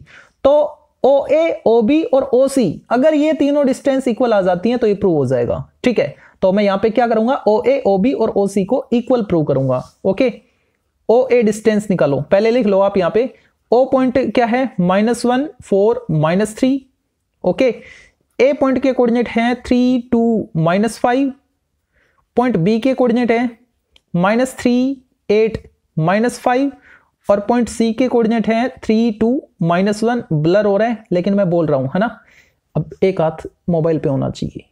तो ओ ए ओ बी और ओ सी अगर ये तीनों डिस्टेंस इक्वल आ जाती हैं तो ये प्रूव हो जाएगा ठीक है तो मैं यहां पे क्या करूंगा ओ ए ओ बी और ओ सी को इक्वल प्रूव करूंगा ओके ओ ए डिस्टेंस निकालो पहले लिख लो आप यहां पे ओ पॉइंट क्या है minus one four minus three okay A point के कोऑर्डिनेट हैं three two minus five point B के कोऑर्डिनेट हैं minus three eight minus five और पॉइंट सी के कोऑर्डिनेट हैं three two minus one blur हो रहा है लेकिन मैं बोल रहा हूं है ना अब एक हाथ मोबाइल पे होना चाहिए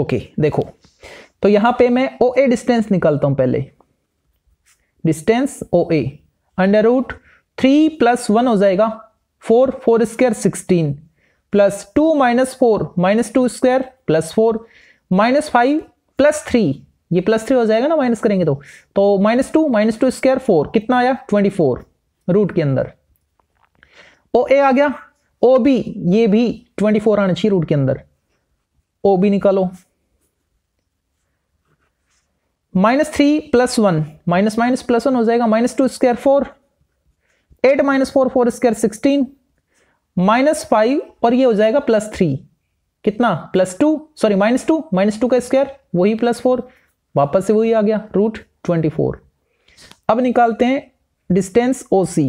ओके देखो तो यहां पे मैं ओ ए डिस्टेंस निकालता हूं पहले distance O A under root three plus one हो जाएगा four four square sixteen plus two minus four minus two square plus four minus five plus three ये प्लस थ्री हो जाएगा ना माइनस करेंगे तो तो minus two minus two square four कितना आया ट्वेंटी फोर रूट के अंदर ओ ए आ गया ओ बी ये भी ट्वेंटी फोर आना चाहिए रूट के अंदर ओ बी निकालो minus three plus one minus minus plus one हो जाएगा minus two square four eight minus four four square sixteen minus five और ये हो जाएगा प्लस थ्री कितना plus two sorry minus two minus two का square वही प्लस फोर वापस से वही आ गया रूट ट्वेंटी फोर अब निकालते हैं distance O C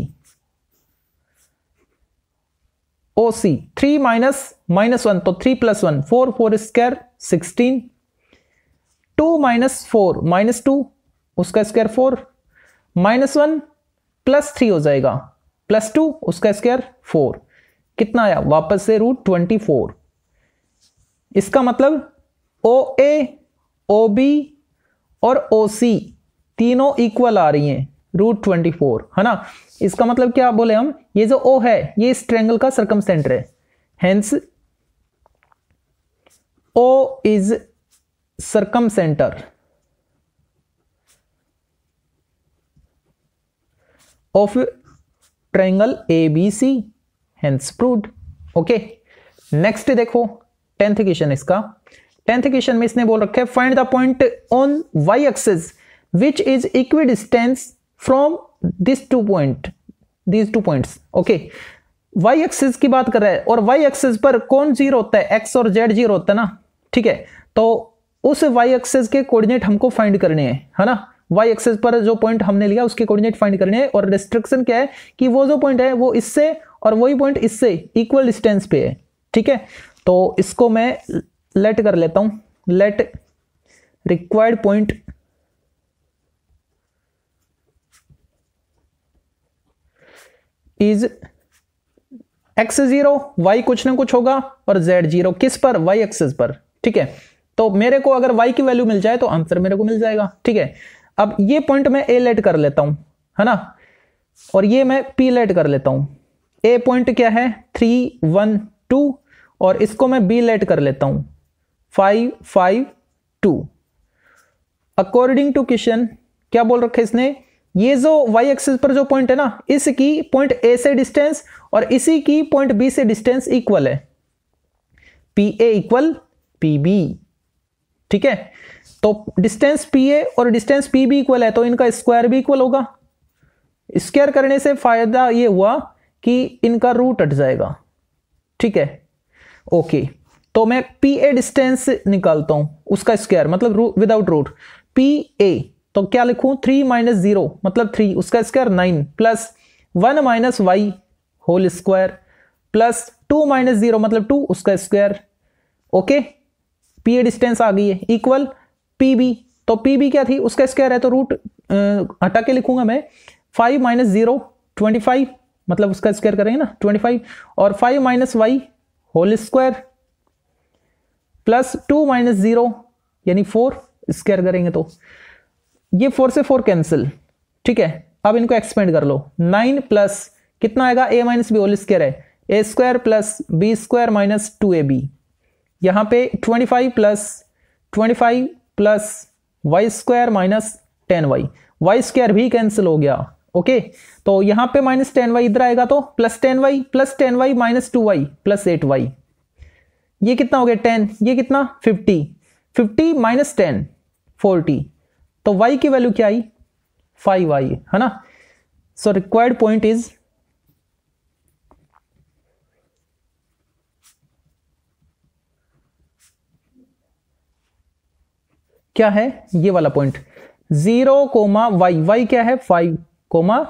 O C three minus minus one तो three plus one four four square sixteen two minus four minus two उसका square four minus one plus three हो जाएगा प्लस टू उसका square four कितना आया वापस से root twenty four इसका मतलब ओ ए ओ बी और ओ सी तीनों इक्वल आ रही हैं रूट ट्वेंटी फोर है ना इसका मतलब क्या बोले हम ये जो ओ है ये इस ट्रेंगल का सर्कम सेंटर है hence O is circumcentre of triangle A B C hence proved okay next देखो टेंथ क्वेश्चन इसका टेंथ क्वेश्चन में इसने बोल रखा है find the point on Y axis which is equidistant from this two point this two point okay Y axis की बात कर रहा है और वाई एक्सेस पर कौन जीरो होता है एक्स और जेड जीरो होता है ना ठीक है तो उस वाई एक्सेस के कोऑर्डिनेट हमको फाइंड करने हैं है ना वाई एक्सेस पर जो पॉइंट हमने लिया उसके कोऑर्डिनेट फाइंड करने हैं और रिस्ट्रिक्शन क्या है कि वो जो पॉइंट है वो इससे और वही पॉइंट इससे इक्वल डिस्टेंस पे है ठीक है तो इसको मैं लेट कर लेता हूं let required point is x zero y कुछ ना कुछ होगा और जेड जीरो किस पर वाई एक्सेस पर ठीक है तो मेरे को अगर वाई की वैल्यू मिल जाए तो आंसर मेरे को मिल जाएगा ठीक है अब ये पॉइंट मैं ए लेट कर लेता हूं है ना और ये मैं पी लेट कर लेता हूं ए पॉइंट क्या है थ्री वन टू और इसको मैं बी लेट कर लेता हूं five five two according to question क्या बोल रखा है इसने ये जो y एक्सिस पर जो पॉइंट है ना इसकी पॉइंट ए से डिस्टेंस और इसी की पॉइंट बी से डिस्टेंस इक्वल है P A equal P B ठीक है तो डिस्टेंस पी ए और डिस्टेंस पी बी इक्वल है तो इनका स्क्वायर भी इक्वल होगा स्क्वायर करने से फायदा ये हुआ कि इनका रूट हट जाएगा ठीक है ओके तो मैं पी ए डिस्टेंस निकालता हूं उसका स्क्वायर मतलब विदाउट रूट पी ए तो क्या लिखूं थ्री माइनस जीरो मतलब थ्री उसका square nine plus one minus Y whole square plus two minus zero मतलब टू उसका square okay P A distance आ गई है इक्वल पी बी तो पी बी क्या थी उसका स्क्वायर है तो रूट हटा के लिखूंगा मैं five minus zero twenty five मतलब उसका स्क्वायर करेंगे ना ट्वेंटी फाइव और five minus Y whole square plus two minus zero यानी फोर स्क्वायर करेंगे तो ये फोर से फोर कैंसिल ठीक है अब इनको एक्सपेंड कर लो नाइन प्लस कितना आएगा a minus B whole square है a square plus B square minus two a b यहाँ पे twenty five plus twenty five plus y square minus ten y y square भी कैंसिल हो गया okay तो यहां पे माइनस टेन वाई इधर आएगा तो plus ten y plus ten y minus two y plus eight y ये कितना हो गया टेन ये कितना fifty fifty minus ten forty तो वाई की वैल्यू क्या आई फाइव आई है ना सो रिक्वायर्ड पॉइंट इज क्या है ये वाला point zero comma y y क्या है फाइव कोमा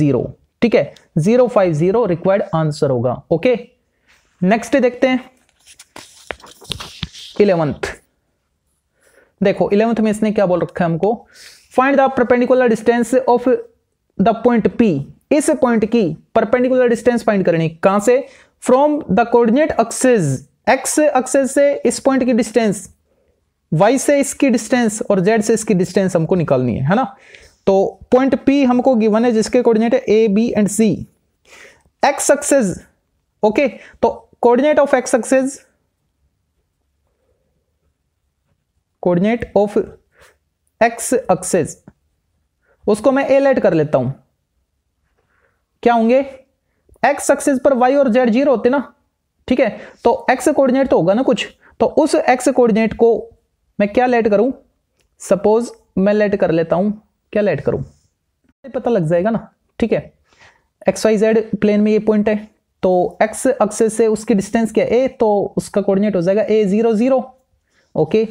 जीरो ठीक है zero five zero required answer होगा ओके नेक्स्ट देखते हैं इलेवंथ देखो इलेवंथ में इसने क्या बोल रखा है हमको find the perpendicular distance of the point P इस पॉइंट की परपेंडिकुलर डिस्टेंस फाइंड करनी कहां से from the coordinate axis x axis से इस पॉइंट की डिस्टेंस वाई से इसकी डिस्टेंस और जेड से इसकी डिस्टेंस हमको निकालनी है है ना तो पॉइंट पी हमको गिवन है जिसके coordinate a B and c x axis okay तो coordinate of x axis coordinate of x axis उसको मैं ए लेट कर लेता हूं क्या होंगे एक्स एक्सेस पर वाई और जेड जीरो होते ना ठीक है तो एक्स कोऑर्डिनेट तो होगा ना कुछ तो उस एक्स कोऑर्डिनेट को मैं क्या लेट करूं सपोज मैं लेट कर लेता हूं क्या लेट करूं पता लग जाएगा ना ठीक है एक्स वाई जेड प्लेन में ये पॉइंट है तो एक्स एक्सेस से उसकी डिस्टेंस क्या ए तो उसका कोऑर्डिनेट हो जाएगा a zero zero okay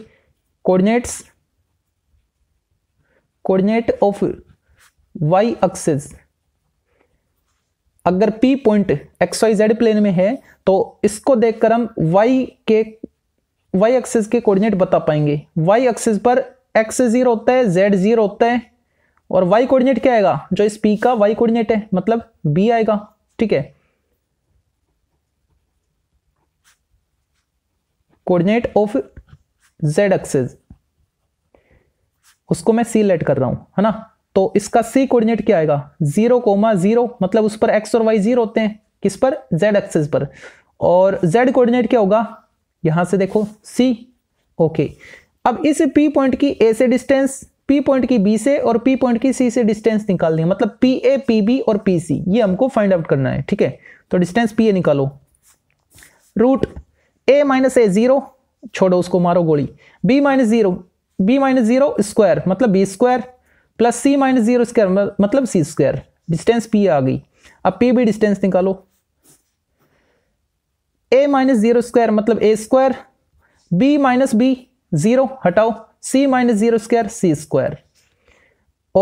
coordinates coordinate of y axis अगर P point x y z plane में है तो इसको देखकर हम y के y एक्सेस के कोऑर्डिनेट बता पाएंगे y एक्सेस पर x जीरो होता है z जीरो होता है और y कोऑर्डिनेट क्या आएगा जो इस P का y कोऑर्डिनेट है मतलब B आएगा ठीक है कोऑर्डिनेट ऑफ जेड एक्सेस उसको मैं सी लेट कर रहा हूं है ना तो इसका सी कोऑर्डिनेट क्या आएगा जीरो कोमा जीरो मतलब उस पर एक्स और वाई जीरो होते हैं किस पर जेड एक्सेस पर और जेड कोऑर्डिनेट क्या होगा यहां से देखो सी ओके अब इस पी पॉइंट की ए से डिस्टेंस पी पॉइंट की बी से और पी पॉइंट की सी से डिस्टेंस निकालनी है मतलब पी ए पी बी और पी सी ये हमको फाइंड आउट करना है ठीक है तो डिस्टेंस पी ए निकालो root a minus a zero छोड़ो उसको मारो गोली b minus zero b minus zero square मतलब बी स्क्वायर प्लस सी माइनस जीरो स्क्वायर मतलब सी स्क्वायर डिस्टेंस पी आ गई अब पी भी डिस्टेंस निकालो ए माइनस जीरो स्क्वायर मतलब a square b minus b zero हटाओ c minus zero square c square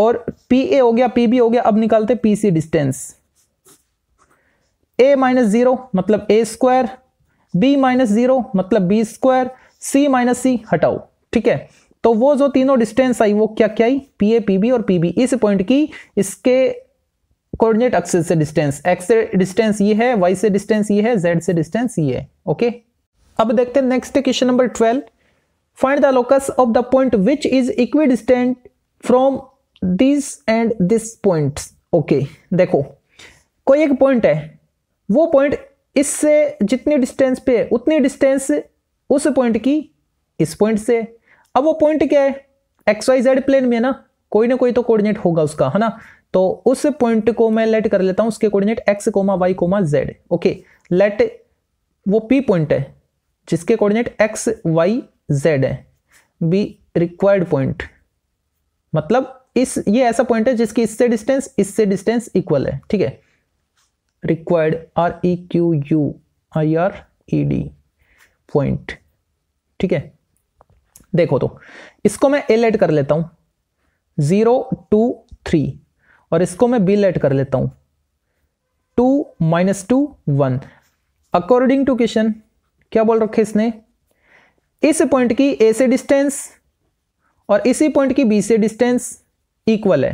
और पी ए हो गया पी बी हो गया अब निकालते P C distance a minus zero मतलब a square b minus zero मतलब b square c minus c हटाओ ठीक है तो वो जो तीनों डिस्टेंस आई वो क्या क्या आई पी ए पी बी और पी बी इस पॉइंट की इसके कोऑर्डिनेट एक्सिस से डिस्टेंस एक्स से डिस्टेंस ये है वाई से डिस्टेंस ये है जेड से डिस्टेंस ये है ओके अब देखते हैं next question number twelve find the locus of the point which is equidistant from this and this point okay देखो कोई एक पॉइंट है वो पॉइंट इससे जितनी डिस्टेंस पे है उतनी डिस्टेंस उस पॉइंट की इस पॉइंट से अब वो पॉइंट क्या है एक्स वाई जेड प्लेन में है ना कोई ना कोई तो कोऑर्डिनेट होगा उसका है ना तो उस पॉइंट को मैं लेट कर लेता हूं उसके coordinate x comma y comma z okay let वो पी पॉइंट है जिसके कोऑर्डिनेट एक्स वाई जेड है बी रिक्वायर्ड पॉइंट मतलब इस ये ऐसा पॉइंट है जिसकी इससे डिस्टेंस इससे डिस्टेंस इक्वल है ठीक है required R E Q U I R E D point ठीक है देखो तो इसको मैं एल एड कर लेता हूं ज़ीरो टू थ्री और इसको मैं बी लेट कर लेता हूं two minus two one according to question क्या बोल रखे इसने इस पॉइंट की ए से डिस्टेंस और इसी पॉइंट की बी से डिस्टेंस इक्वल है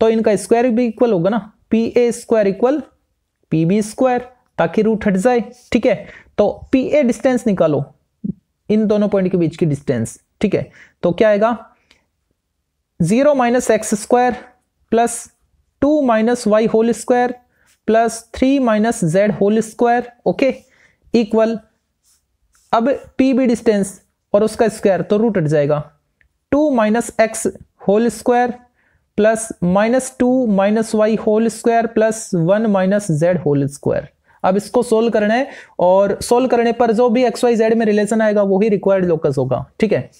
तो इनका स्क्वायर भी इक्वल होगा ना P A square equal P B square ताकि रूट हट जाए ठीक है तो पी ए डिस्टेंस निकालो इन दोनों पॉइंट के बीच की डिस्टेंस ठीक है तो क्या आएगा zero minus x square plus two minus Y whole square plus three minus z whole square okay equal अब पी बी डिस्टेंस और उसका स्क्वायर तो रूट हट जाएगा two minus x whole square plus minus two minus Y whole square plus one minus z whole square अब इसको solve करना है और सोल्व करने पर जो भी एक्स वाई जेड में रिलेशन आएगा वही रिक्वायर्ड लोकस होगा ठीक है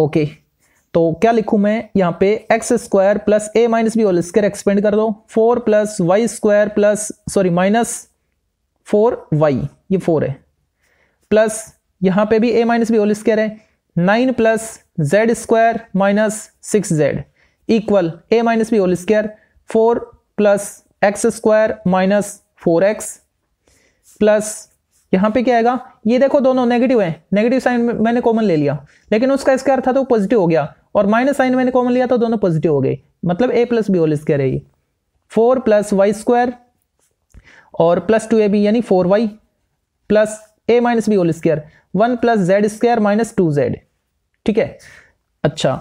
ओके तो क्या लिखूं मैं यहां पे एक्स स्क्वायर प्लस ए minus B whole square expand कर दो four plus y square plus sorry minus four y ये फोर है प्लस यहां पे भी a minus B whole square है nine plus z square minus six z equal a minus B whole square four plus x square minus four x plus यहाँ पे क्या आएगा ये देखो दोनों नेगेटिव हैं नेगेटिव साइन मैंने कॉमन ले लिया लेकिन उसका स्क्वायर था तो पॉजिटिव हो गया और माइनस साइन मैंने कॉमन लिया तो दोनों पॉजिटिव हो गए मतलब a plus b whole square है ये फोर प्लस वाई स्क्वायर और प्लस टू ए बी यानी फोर वाई प्लस ए minus B whole square one plus z square minus two z ठीक है अच्छा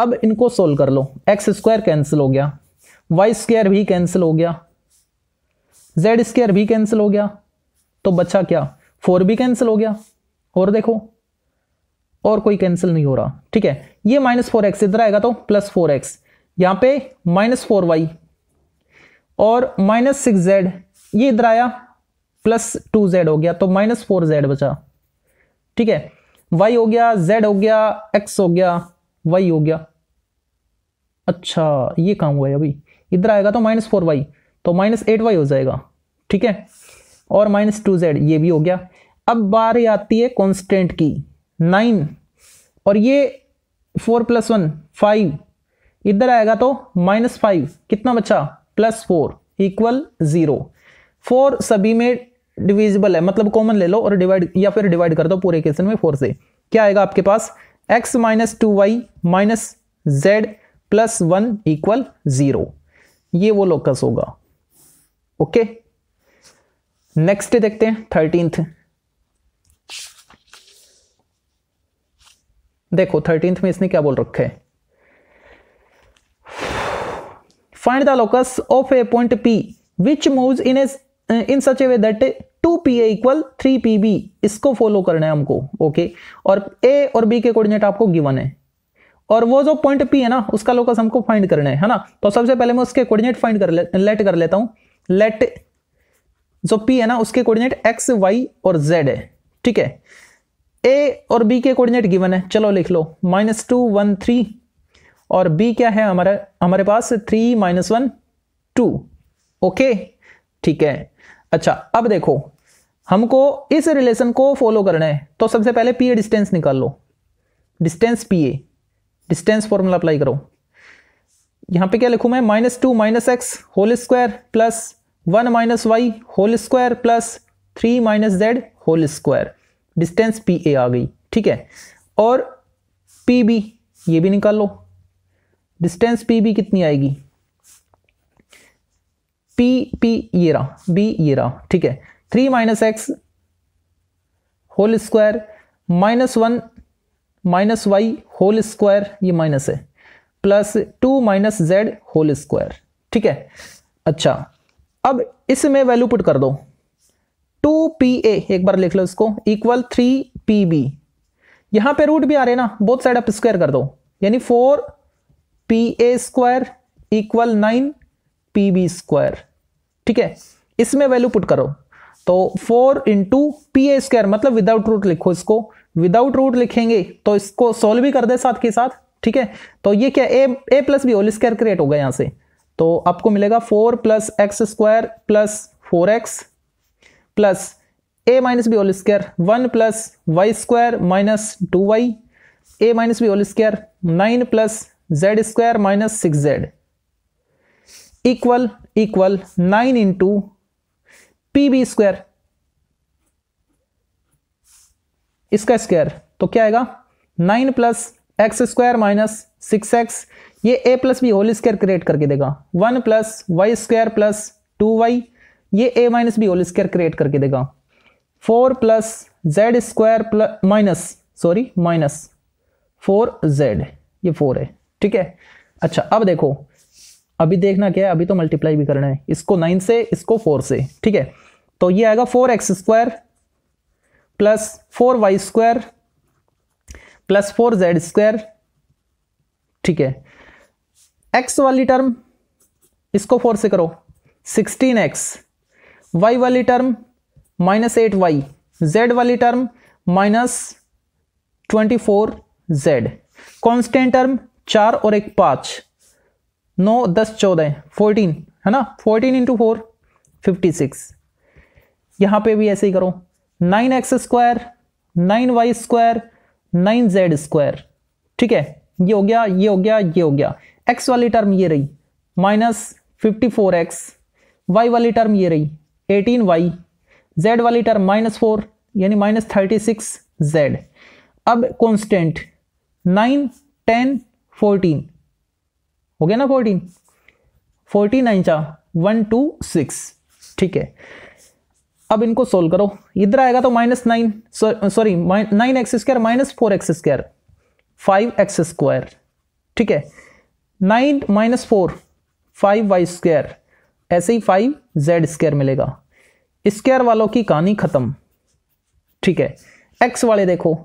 अब इनको सोल्व कर लो एक्स स्क्वायर कैंसिल हो गया वाई स्क्वायर भी कैंसिल हो गया जेड स्क्वायर भी कैंसिल हो गया तो बचा क्या फोर भी कैंसिल हो गया और देखो और कोई कैंसिल नहीं हो रहा ठीक है ये माइनस फोर एक्स इधर आएगा तो प्लस फोर एक्स यहां पर माइनस फोर वाई और माइनस सिक्स जेड ये इधर आया प्लस टू जेड हो गया तो माइनस फोर जेड बचा ठीक है वाई हो गया जेड हो गया एक्स हो गया वाई हो गया अच्छा ये काम हुआ है अभी इधर आएगा तो माइनस फोर वाई तो माइनस एट वाई हो जाएगा ठीक है और माइनस टू जेड ये भी हो गया अब बारी आती है कॉन्स्टेंट की नाइन और ये फोर प्लस वन फाइव इधर आएगा तो माइनस फाइव कितना बचा plus four equal zero four सभी में डिविजिबल है मतलब कॉमन ले लो और डिवाइड या फिर डिवाइड कर दो पूरे क्वेश्चन में फोर से क्या आएगा आपके पास x minus two y minus z plus one equal zero ये वो लोकस होगा ओके नेक्स्ट देखते हैं थर्टींथ देखो थर्टींथ में इसने क्या बोल रखा है find the locus of a point P which move in a in such a way that two P equal three P B इसको फॉलो करना है हमको ओके और ए और बी के कोऑर्डिनेट आपको गिवन है और वो जो पॉइंट पी है ना उसका लोकस हमको फाइंड करना है है ना तो सबसे पहले मैं उसके कोऑर्डिनेट फाइंड कर ले, लेट कर लेता हूँ लेट जो पी है ना उसके कोऑर्डिनेट एक्स वाई और जेड है ठीक है ए और बी के कोऑर्डिनेट गिवन है चलो लिख लो माइनस टू वन थ्री और बी क्या है हमारे हमारे पास three minus one two okay ठीक है अच्छा अब देखो हमको इस रिलेशन को फॉलो करना है तो सबसे पहले पी ए डिस्टेंस निकाल लो distance P A distance formula apply करो यहाँ पे क्या लिखूँ मैं minus two minus x whole square plus one minus Y whole square plus three minus z whole square distance P A आ गई ठीक है और पी बी ये भी निकाल लो डिस्टेंस पी बी कितनी आएगी पी पी ये रहा बी ये रहा ठीक है three minus x whole square minus one minus Y whole square ये माइनस है plus two minus z whole square ठीक है अच्छा अब इसमें वैल्यू पुट कर दो टू पी ए एक बार लिख लो इसको इक्वल थ्री पी बी यहां पे रूट भी आ रहे ना बोथ साइड आप स्क्वायर कर दो यानी four P A square equal nine P B square ठीक है इसमें वैल्यू पुट करो तो four into P A square मतलब विदाउट रूट लिखो इसको विदाउट रूट लिखेंगे तो इसको सोल्व भी कर दे साथ के साथ ठीक है तो ये क्या a a plus b whole square create होगा यहाँ से तो आपको मिलेगा four plus x square plus four x plus A minus B whole square one plus y square minus two y a minus B whole square nine plus z square minus six z equal equal nine into P B square इसका square तो क्या आएगा nine plus x square minus six x ये ए plus b whole square create करके देगा one plus y square plus two y ये a minus B whole square create करके देगा four plus z square plus minus sorry minus four z ये four है ठीक है अच्छा अब देखो अभी देखना क्या है अभी तो मल्टीप्लाई भी करना है इसको नाइन से इसको फोर से ठीक है तो ये आएगा four x square plus four y square plus four z square ठीक है एक्स वाली टर्म इसको फोर से करो सिक्सटीन एक्स वाई वाली term minus eight y z वाली term minus twenty four z constant term चार और एक पाँच नौ दस चौदह फोर्टीन है ना fourteen into four fifty six यहां पे भी ऐसे ही करो nine x square nine y square nine z square ठीक है ये हो गया ये हो गया ये हो गया एक्स वाली टर्म ये रही minus fifty four x Y वाली टर्म ये रही एटीन वाई जेड वाली टर्म माइनस फोर यानी माइनस थर्टी सिक्स जेड अब कॉन्स्टेंट नाइन टेन फोर्टीन हो गया ना फोर्टीन फोर्टी नाइन चा वन टू सिक्स ठीक है अब इनको सोल्व करो इधर आएगा तो minus nine sorry nine x square minus four x square five x square ठीक है nine minus four five y square ऐसे ही फाइव जेड स्क्वायर मिलेगा स्क्वायर वालों की कहानी खत्म ठीक है एक्स वाले देखो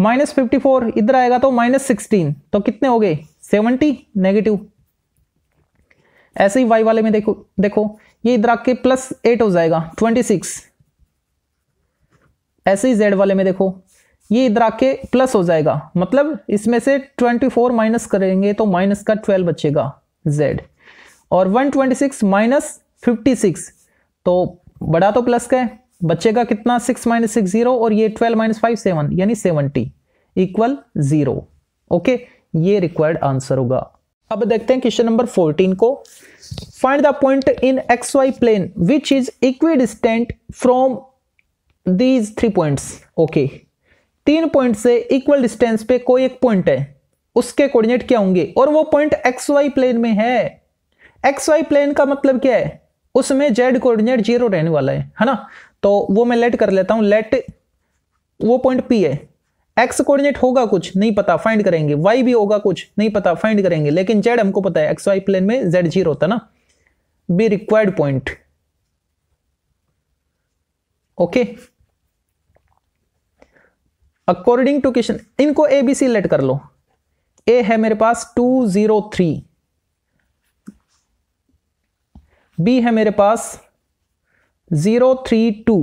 माइनस फिफ्टी फोर इधर आएगा तो माइनस सिक्सटीन तो कितने हो गए सेवनटी नेगेटिव ऐसे ही वाई वाले में देखो देखो ये इधर आके प्लस एट हो जाएगा ट्वेंटी सिक्स ऐसे ही जेड वाले में देखो ये इधर आके प्लस हो जाएगा मतलब इसमें से ट्वेंटी फोर माइनस करेंगे तो माइनस का ट्वेल्व बचेगा जेड और one twenty six minus fifty six तो बड़ा तो प्लस का है बचेगा कितना सिक्स माइनस सिक्स जीरो और ये ट्वेल्व माइनस फाइव सेवन यानी सेवनटी इक्वल जीरो ओके ये रिक्वायर्ड आंसर होगा अब देखते हैं क्वेश्चन नंबर 14 को find the point in x y plane which is equidistant from these three points okay तीन पॉइंट से इक्वल डिस्टेंस पे कोई एक पॉइंट है उसके कोऑर्डिनेट क्या होंगे और वो पॉइंट एक्स वाई प्लेन में है एक्स वाई प्लेन का मतलब क्या है उसमें जेड कोऑर्डिनेट जीरो रहने वाला है है ना तो वो मैं लेट कर लेता हूं लेट वो पॉइंट पी है एक्स कोऑर्डिनेट होगा कुछ नहीं पता फाइंड करेंगे वाई भी होगा कुछ नहीं पता फाइंड करेंगे लेकिन जेड हमको पता है एक्स वाई प्लेन में जेड जीरो होता ना be required point okay according to question इनको ए बी सी लेट कर लो ए है मेरे पास टू जीरो थ्री बी है मेरे पास जीरो थ्री टू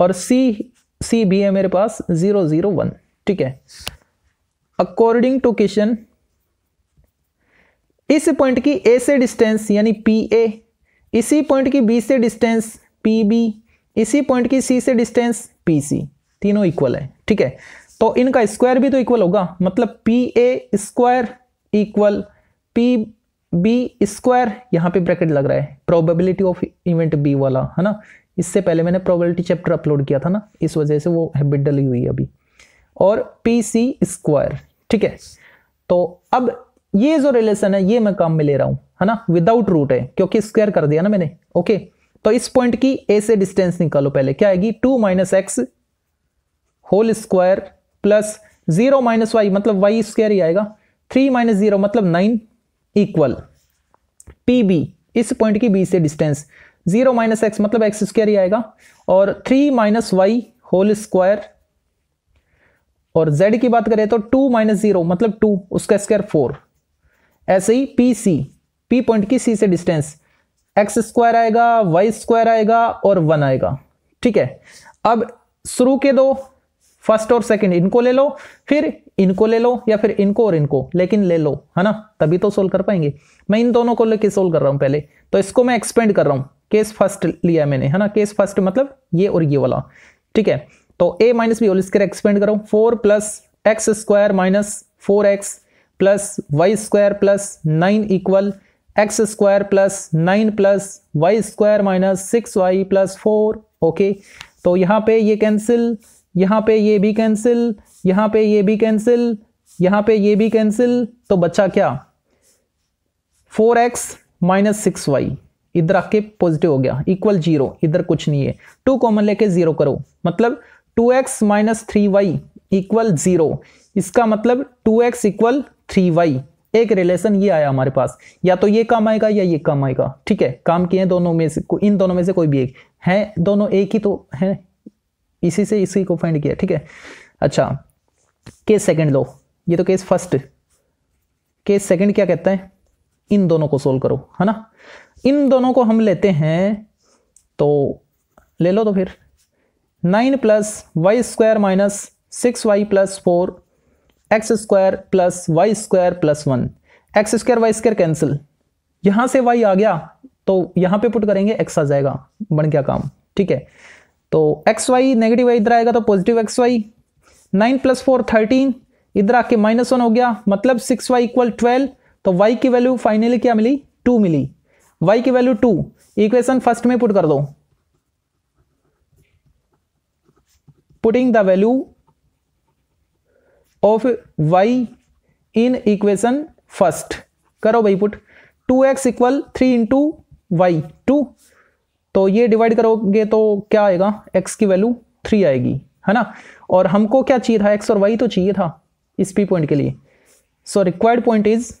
और सी सी भी है मेरे पास ज़ीरो ज़ीरो वन ठीक है अकॉर्डिंग टू क्वेश्चन इस पॉइंट की ए से डिस्टेंस यानी पी ए इसी पॉइंट की बी से डिस्टेंस पी बी इसी पॉइंट की सी से डिस्टेंस पी सी तीनों इक्वल है ठीक है तो इनका स्क्वायर भी तो इक्वल होगा मतलब P A square equal P B square यहां पे ब्रैकेट लग रहा है प्रोबेबिलिटी ऑफ इवेंट बी वाला है ना इससे पहले मैंने प्रोबेबिलिटी चैप्टर अपलोड किया था ना इस वजह से वो हैबिट डली हुई है अभी और पी सी स्क्वायर ठीक है तो अब ये जो रिलेशन है ये मैं काम में ले रहा हूँ है ना विदाउट रूट है क्योंकि स्क्वायर कर दिया ना मैंने ओके तो इस पॉइंट की ए से डिस्टेंस निकालो पहले क्या आएगी two minus x whole square plus zero minus y मतलब वाई स्क्वायर ही आएगा थ्री माइनस जीरो मतलब नाइन इक्वल पी बी इस पॉइंट की बी से डिस्टेंस जीरो माइनस एक्स मतलब एक्स स्क्वायर ही आएगा और three minus Y whole square और जेड की बात करें तो टू माइनस जीरो मतलब टू उसका स्क्वायर फोर ऐसे ही पी सी पी पॉइंट की सी से डिस्टेंस एक्स स्क्वायर आएगा वाई स्क्वायर आएगा और वन आएगा ठीक है अब शुरू के दो फर्स्ट और सेकंड इनको ले लो फिर इनको ले लो या फिर इनको और इनको लेकिन ले लो है ना तभी तो सोल्व कर पाएंगे मैं इन दोनों को लेके सोल्व कर रहा हूं पहले तो इसको मैं एक्सपेंड कर रहा हूं केस फर्स्ट लिया मैंने है ना केस फर्स्ट मतलब ये और ये वाला ठीक है तो a minus B whole square expand करो four plus x square minus four x plus y square plus nine equal x square plus nine plus y square minus six y plus four okay तो यहाँ पे ये cancel यहाँ पे ये भी cancel यहाँ पे ये भी कैंसिल यहाँ पे ये भी कैंसिल तो बच्चा क्या four x minus six y इधर आके पॉजिटिव हो गया इक्वल जीरो इधर कुछ नहीं है टू कॉमन लेके जीरो करो मतलब two x minus three y equal zero इसका मतलब two x equal three y एक रिलेशन ये आया हमारे पास या तो ये काम आएगा या ये काम आएगा ठीक है काम किए दोनों में से इन दोनों में से कोई भी एक है दोनों एक ही तो है इसी से इसी को फाइंड किया ठीक है अच्छा केस सेकंड लो ये तो केस फर्स्ट केस सेकंड क्या कहता है इन दोनों को सोल्व करो है ना इन दोनों को हम लेते हैं तो ले लो तो फिर nine plus y square minus six y plus four x square plus y square plus one x square y square cancel यहां से वाई आ गया तो यहां पे पुट करेंगे एक्स आ जाएगा बन गया काम ठीक है तो एक्स वाई नेगेटिव वाई इधर आएगा तो positive x y nine plus four thirteen इधर आके माइनस वन हो गया मतलब सिक्स वाई इक्वल ट्वेल्व तो y की वैल्यू फाइनली क्या मिली टू मिली y की वैल्यू टू इक्वेशन फर्स्ट में पुट कर दो putting the value of y in equation first करो भाई put two x equal three into y two तो ये डिवाइड करोगे तो क्या आएगा x की वैल्यू थ्री आएगी है ना और हमको क्या चाहिए था एक्स और वाई तो चाहिए था इस पी पॉइंट के लिए so required point is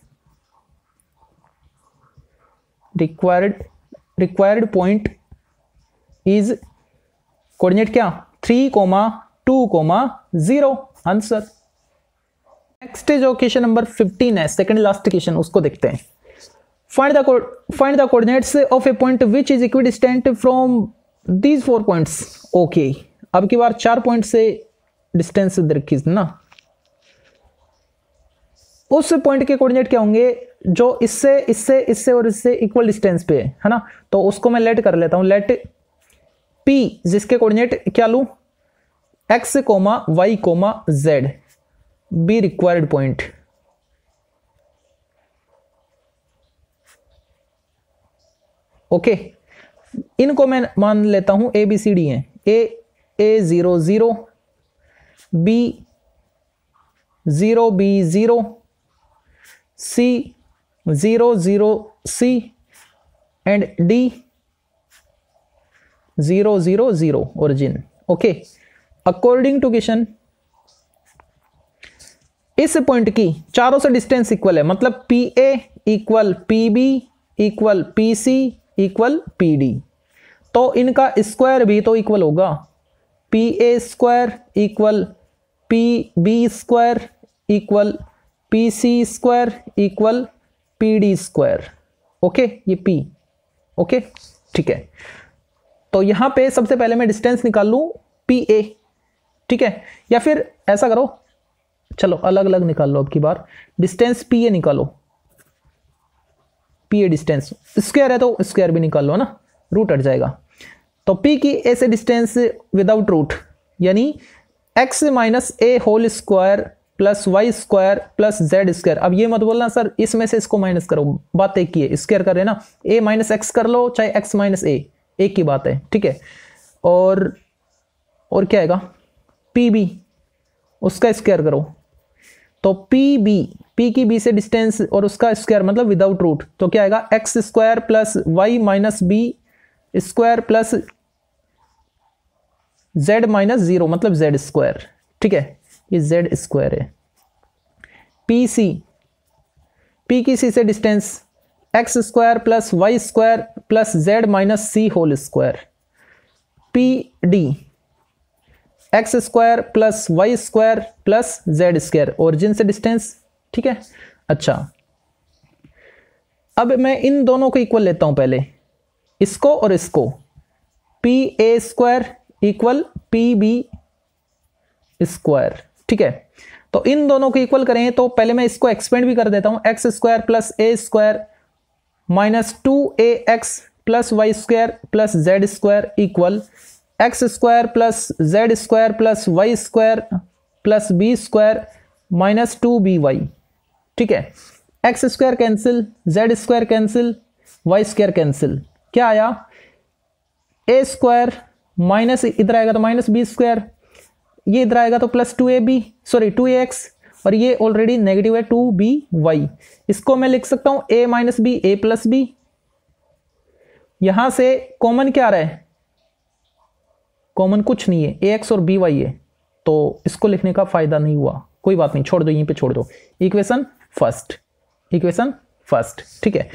required required point is coordinate क्या three comma two comma zero answer next जो क्वेश्चन नंबर फिफ्टीन है सेकंड लास्ट क्वेश्चन उसको देखते हैं find the find the coordinates of a point which is distant from these four points okay अब की बार चार point से डिस्टेंस रखी ना उस पॉइंट के कोऑर्डिनेट क्या होंगे जो इससे इससे इससे और इससे इक्वल डिस्टेंस पे है ना तो उसको मैं लेट कर लेता हूँ लेट पी जिसके कोऑर्डिनेट क्या लूँ x comma y comma z be required point okay इनको मैं मान लेता हूं ए बी सी डी है A a zero zero B zero B zero C zero zero C and D जीरो जीरो जीरो origin okay according to Kishan इस पॉइंट की चारों से डिस्टेंस इक्वल है मतलब P A equal P B equal P C equal P D तो इनका स्क्वायर भी तो इक्वल होगा P A square equal P B square equal P C square equal P D square okay ये P okay ठीक है तो यहां पे सबसे पहले मैं डिस्टेंस निकाल लू पी ए ठीक है या फिर ऐसा करो चलो अलग अलग निकाल लो अब की बार डिस्टेंस पी ए निकालो पी ए डिस्टेंस स्क्वायर है तो स्क्वायर भी निकाल लो ना रूट हट जाएगा तो पी की ए से डिस्टेंस विदाउट रूट यानी एक्स माइनस ए whole square plus y square plus z square अब ये मत बोलना सर इसमें से इसको माइनस करो बात एक ही है स्क्वायर कर रहे ना ए माइनस एक्स कर लो चाहे एक्स माइनस ए एक ही बात है ठीक है और और क्या आएगा पी बी उसका स्क्वायर करो तो पी बी पी की बी से डिस्टेंस और उसका स्क्वायर मतलब विदाउट रूट तो क्या आएगा x square plus y minus b square plus z minus zero मतलब जेड स्क्वायर ठीक है ये जेड स्क्वायर है पी सी पी की सी से distance x square plus y square plus z minus सी whole square P D x square plus y square plus z square origin से distance ठीक है अच्छा अब मैं इन दोनों को इक्वल लेता हूं पहले इसको और इसको P A square equal P B square ठीक है तो इन दोनों को इक्वल करें तो पहले मैं इसको एक्सपेंड भी कर देता हूं x square plus a square minus two a x plus y square plus z square equal x square plus z square plus y square plus B square minus two b y ठीक है x square cancel z square cancel y square cancel क्या आया ए square minus इधर आएगा तो minus b square ये इधर आएगा तो plus two a b sorry two a x और ये ऑलरेडी नेगेटिव है टू बी वाई इसको मैं लिख सकता हूं a minus B a plus b यहां से कॉमन क्या रहा है कॉमन कुछ नहीं है ए एक्स और बी वाई है तो इसको लिखने का फायदा नहीं हुआ कोई बात नहीं छोड़ दो यहीं पे छोड़ दो इक्वेशन फर्स्ट इक्वेशन फर्स्ट ठीक है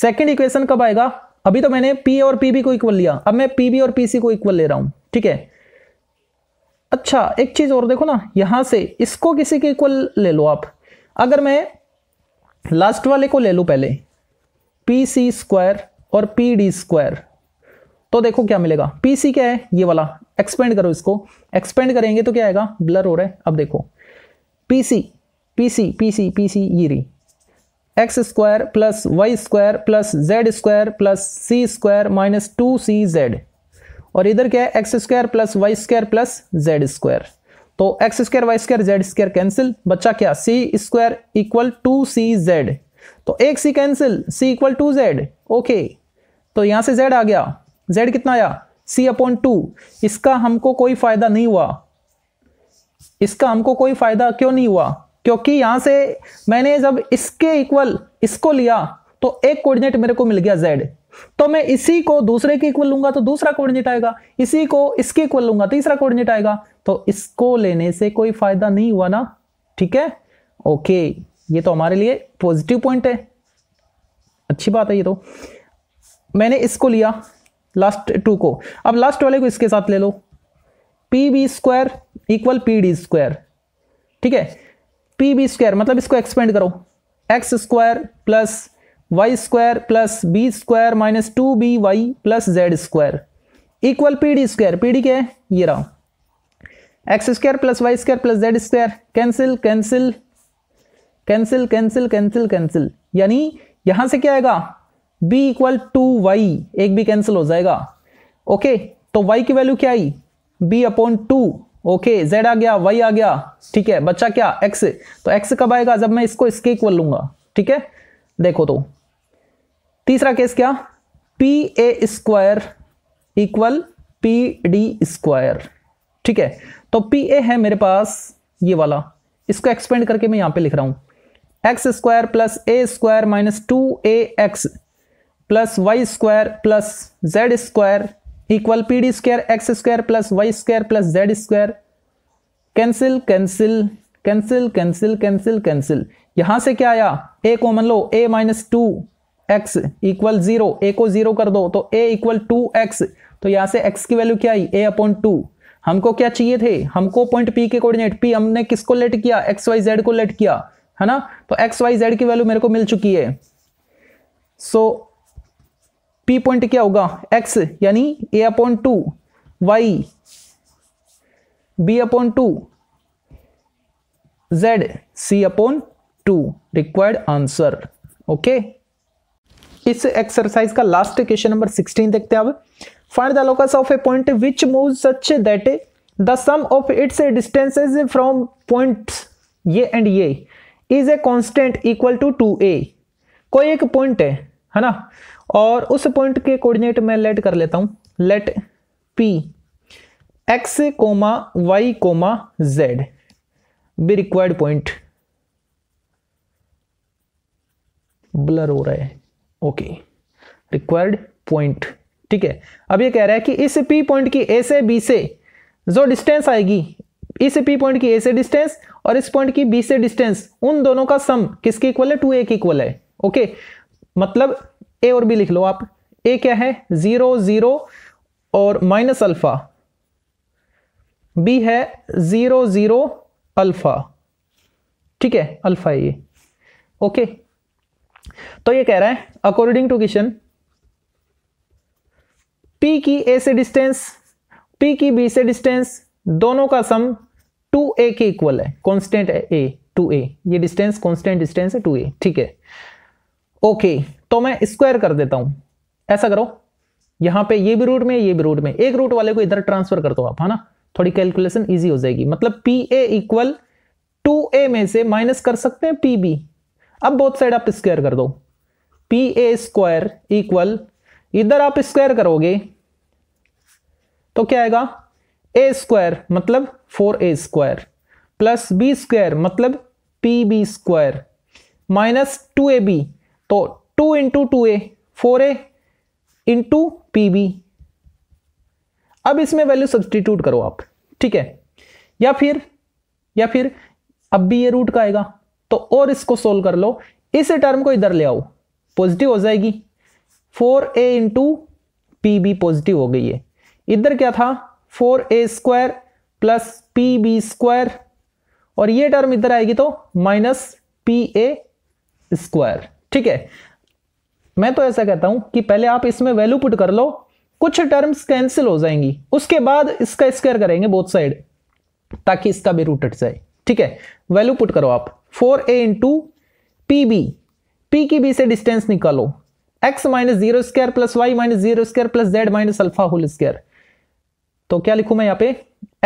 सेकेंड इक्वेशन कब आएगा अभी तो मैंने पी और पी बी को इक्वल लिया अब मैं पी बी और पी को इक्वल ले रहा हूं ठीक है अच्छा एक चीज़ और देखो ना यहाँ से इसको किसी के इक्वल ले लो आप अगर मैं लास्ट वाले को ले लूँ पहले पी सी स्क्वायर और पी डी स्क्वायर तो देखो क्या मिलेगा पी सी क्या है ये वाला एक्सपेंड करो इसको एक्सपेंड करेंगे तो क्या आएगा ब्लर हो रहा है अब देखो P C P C P C P C ये रही x square plus y square plus z square plus c square minus two c z और इधर क्या है x square plus y square plus z square तो x square y square z square cancel बच्चा क्या c square equal two c z तो एक c cancel c equal two z okay तो यहां से जेड आ गया जेड कितना आया सी अपॉन टू इसका हमको कोई फायदा नहीं हुआ इसका हमको कोई फायदा क्यों नहीं हुआ क्योंकि यहां से मैंने जब इसके इक्वल इसको लिया तो एक कोऑर्डिनेट मेरे को मिल गया जेड तो मैं इसी को दूसरे के इक्वल लूंगा तो दूसरा कोऑर्डिनेट आएगा इसी को इसके इक्वल लूंगा तीसरा कोऑर्डिनेट आएगा तो इसको लेने से कोई फायदा नहीं हुआ ना ठीक है ओके ये तो हमारे लिए पॉजिटिव पॉइंट है अच्छी बात है ये तो मैंने इसको लिया लास्ट टू को अब लास्ट वाले को इसके साथ ले लो P B square equal P D square ठीक है पी बी स्क्वायर मतलब इसको एक्सपेंड करो x square plus y square plus B square minus two b y plus z square equal P D square P D क्या है ये रहा x square plus y square plus z square cancel cancel cancel cancel cancel cancel यानी यहां से क्या आएगा b equal to Y एक भी कैंसिल हो जाएगा ओके तो y की वैल्यू क्या आई b upon two okay z आ गया y आ गया ठीक है बच्चा क्या x तो x कब आएगा जब मैं इसको इसके इक्वल लूंगा ठीक है देखो तो तीसरा केस क्या P A square equal P D square ठीक है तो पी ए है मेरे पास ये वाला इसको एक्सपेंड करके मैं यहां पे लिख रहा हूं x square plus a square minus two a x plus y square plus z square equal P D square x square plus y square plus z square cancel cancel cancel cancel cancel cancel यहां से क्या आया a common लो a minus two x equal zero a को zero कर दो तो ए equal to x तो यहाँ से एक्स की वैल्यू क्या आई ए अपॉन टू हमको क्या चाहिए थे हमको पॉइंट पी के कोऑर्डिनेट पी हमने किसको लेट किया एक्स वाई जेड को लेट किया है ना तो एक्स वाई जेड की वैल्यू मेरे को मिल चुकी है सो पी पॉइंट क्या होगा एक्स यानी a upon two y b upon two z c upon two required answer okay इस एक्सरसाइज का लास्ट क्वेश्चन नंबर सिक्सटीन देखते हैं अब find the locus of a point which move such that the sum of its distances from point ये and ये is a constant equal to two a कोई एक point है है ना और उस पॉइंट के कोऑर्डिनेट मैं लेट कर लेता हूं let P x comma y comma z be required point blur हो रहा है ओके रिक्वायर्ड पॉइंट ठीक है अब ये कह रहा है कि इस पी पॉइंट की ए से बी से जो डिस्टेंस आएगी इस पी पॉइंट की ए से डिस्टेंस और इस पॉइंट की बी से डिस्टेंस उन दोनों का सम किसके इक्वल है टू ए के इक्वल है ओके मतलब ए और बी लिख लो आप ए क्या है जीरो जीरो और माइनस अल्फा बी है जीरो जीरो अल्फा ठीक है अल्फा ये ओके तो ये कह रहा है अकॉर्डिंग टू किशन पी की ए से डिस्टेंस पी की बी से डिस्टेंस दोनों का सम टू ए के इक्वल है कांस्टेंट है ए टू ए ये डिस्टेंस कांस्टेंट डिस्टेंस है टू ए ठीक है ओके तो मैं स्क्वायर कर देता हूं ऐसा करो यहां पे ये भी रूट में ये भी रूट में एक रूट वाले को इधर ट्रांसफर कर दो आप है ना थोड़ी कैलकुलेशन इजी हो जाएगी मतलब P A equal two a में से माइनस कर सकते हैं पी बी अब बोथ साइड आप स्क्वायर कर दो पी ए स्क्वायर इक्वल इधर आप स्क्वायर करोगे तो क्या आएगा ए स्क्वायर मतलब four a square plus B square मतलब P B square minus two a B तो two into two a four a into P B अब इसमें वैल्यू सब्सटीट्यूट करो आप ठीक है या फिर या फिर अब भी ये रूट का आएगा तो और इसको सोल्व कर लो इस टर्म को इधर ले आओ पॉजिटिव हो जाएगी four a into P B positive हो गई है इधर क्या था four a square plus P B square और ये टर्म इधर आएगी तो माइनस पी ए स्क्वायर ठीक है मैं तो ऐसा कहता हूं कि पहले आप इसमें वैल्यू पुट कर लो कुछ टर्म्स कैंसिल हो जाएंगी उसके बाद इसका स्क्वायर करेंगे बोथ साइड ताकि इसका भी रूट हट जाए ठीक है वैल्यू पुट करो आप four a into P B P की बी से डिस्टेंस निकालो x minus zero square plus y minus zero square plus z minus alpha whole square तो क्या लिखू मैं यहां पे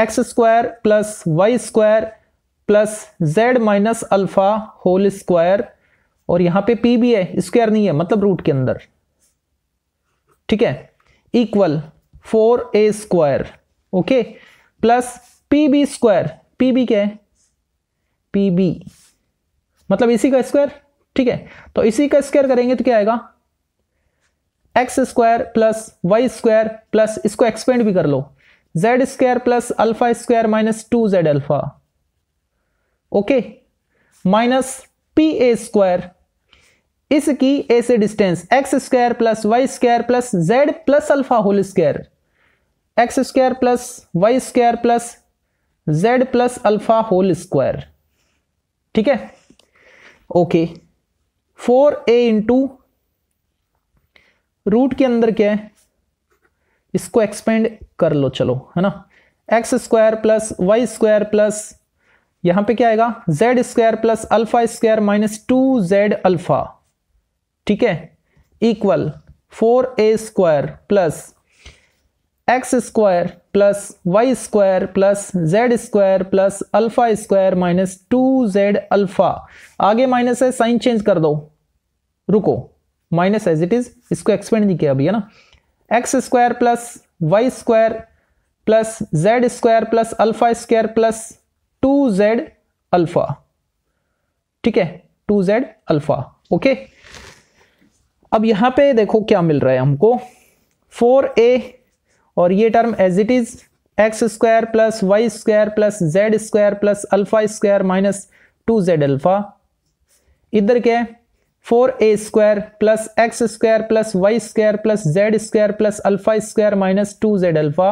x square plus y square plus z minus alpha whole square और यहां पे पी भी है स्क्वायर नहीं है मतलब रूट के अंदर ठीक है equal four a square okay plus P B square P B क्या है पी बी मतलब इसी का स्क्वायर ठीक है तो इसी का स्क्वायर करेंगे तो क्या आएगा x square plus y square plus इसको एक्सपेंड भी कर लो z square plus alpha square minus two z alpha okay minus P A square इसकी ए से distance x square plus y square plus z plus alpha whole square x square plus y square plus z plus alpha whole square ठीक है okay four a into root के अंदर क्या है इसको expand कर लो चलो है ना x square plus y square plus यहां पे क्या आएगा z square plus alpha square minus two z alpha ठीक है equal four a square plus x square plus y square plus z square plus alpha square minus two z alpha आगे minus है sign change कर दो रुको minus as it is इसको expand नहीं किया अभी है ना x square plus y square plus z square plus alpha square plus two z alpha ठीक है टू जेड अल्फा ओके अब यहां पे देखो क्या मिल रहा है हमको फोर ए और ये term as it is x square plus y square plus z square plus alpha square minus two z alpha इधर क्या है four a square plus x square plus y square plus z square plus alpha square minus two z alpha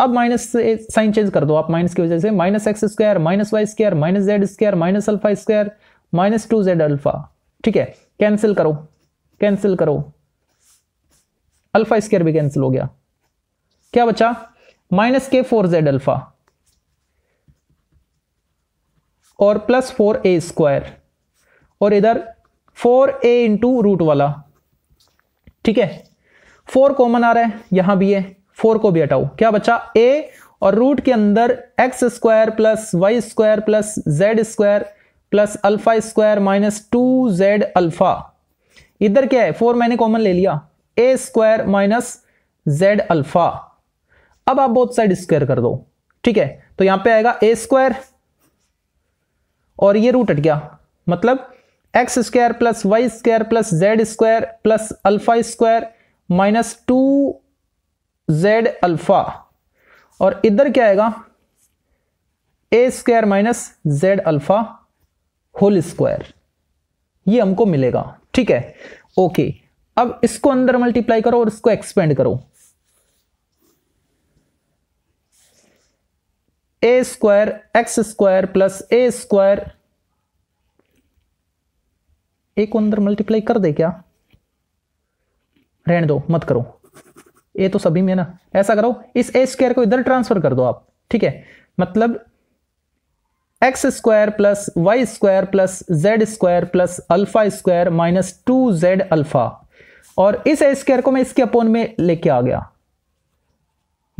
अब minus sign change कर दो आप minus की वजह से minus x square minus y square minus z square minus alpha square minus two z alpha ठीक है cancel करो कैंसिल करो अल्फा स्क्वायर भी कैंसिल हो गया क्या बचा माइनस के फोर जेड अल्फा और प्लस फोर ए स्क्वायर और इधर फोर ए इंटू रूट वाला ठीक है फोर कॉमन आ रहा है यहां भी है फोर को भी हटाओ क्या बचा ए और रूट के अंदर x square plus y square plus z square plus alpha square minus two z alpha इधर क्या है फोर मैंने कॉमन ले लिया a square minus z alpha अब आप बोथ साइड स्क्वायर कर दो ठीक है तो यहां पे आएगा ए स्क्वायर और ये रूट हट गया मतलब x square plus y square plus z square plus alpha square minus two z alpha और इधर क्या आएगा a square minus z alpha whole square ये हमको मिलेगा ठीक है ओके अब इसको अंदर मल्टीप्लाई करो और इसको एक्सपेंड करो a square x square plus a square a को अंदर मल्टीप्लाई कर दे क्या रहने दो मत करो ए तो सभी में ना ऐसा करो इस ए स्क्वायर को इधर ट्रांसफर कर दो आप ठीक है मतलब x square plus y square plus z square plus alpha square minus two z alpha और इस ए स्क्वायर को मैं इसके अपोन में लेके आ गया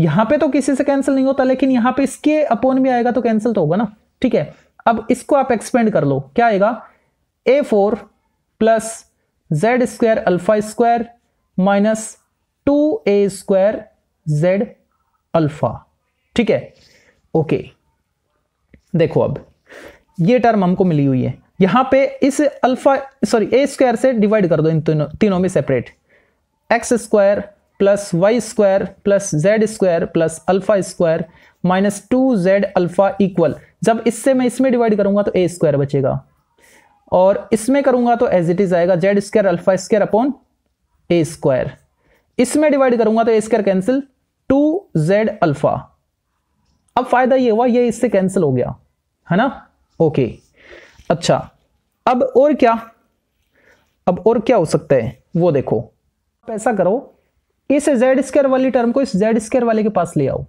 यहां पे तो किसी से कैंसिल नहीं होता लेकिन यहां पे इसके अपोन में आएगा तो कैंसिल तो होगा ना ठीक है अब इसको आप एक्सपेंड कर लो क्या आएगा a four plus z square alpha square minus two a square z alpha ठीक है ओके देखो अब ये टर्म हमको मिली हुई है यहां पे इस अल्फा सॉरी ए स्क्वायर से डिवाइड कर दो इन तीनों तीनों में separate x square plus y square plus z square plus alpha square minus two z alpha equal जब इससे मैं इसमें डिवाइड करूंगा तो ए स्क्वायर बचेगा और इसमें करूंगा तो एज इट इज़ आएगा z square alpha square upon a square इसमें डिवाइड करूंगा तो a square cancel two z alpha अब फ़ायदा ये हुआ ये इससे कैंसिल हो गया है ना ओके अच्छा अब और क्या अब और क्या हो सकता है वो देखो ऐसा करो इस जेड स्क्वायर वाली टर्म को इस जेड स्क्वायर वाले के पास ले आओ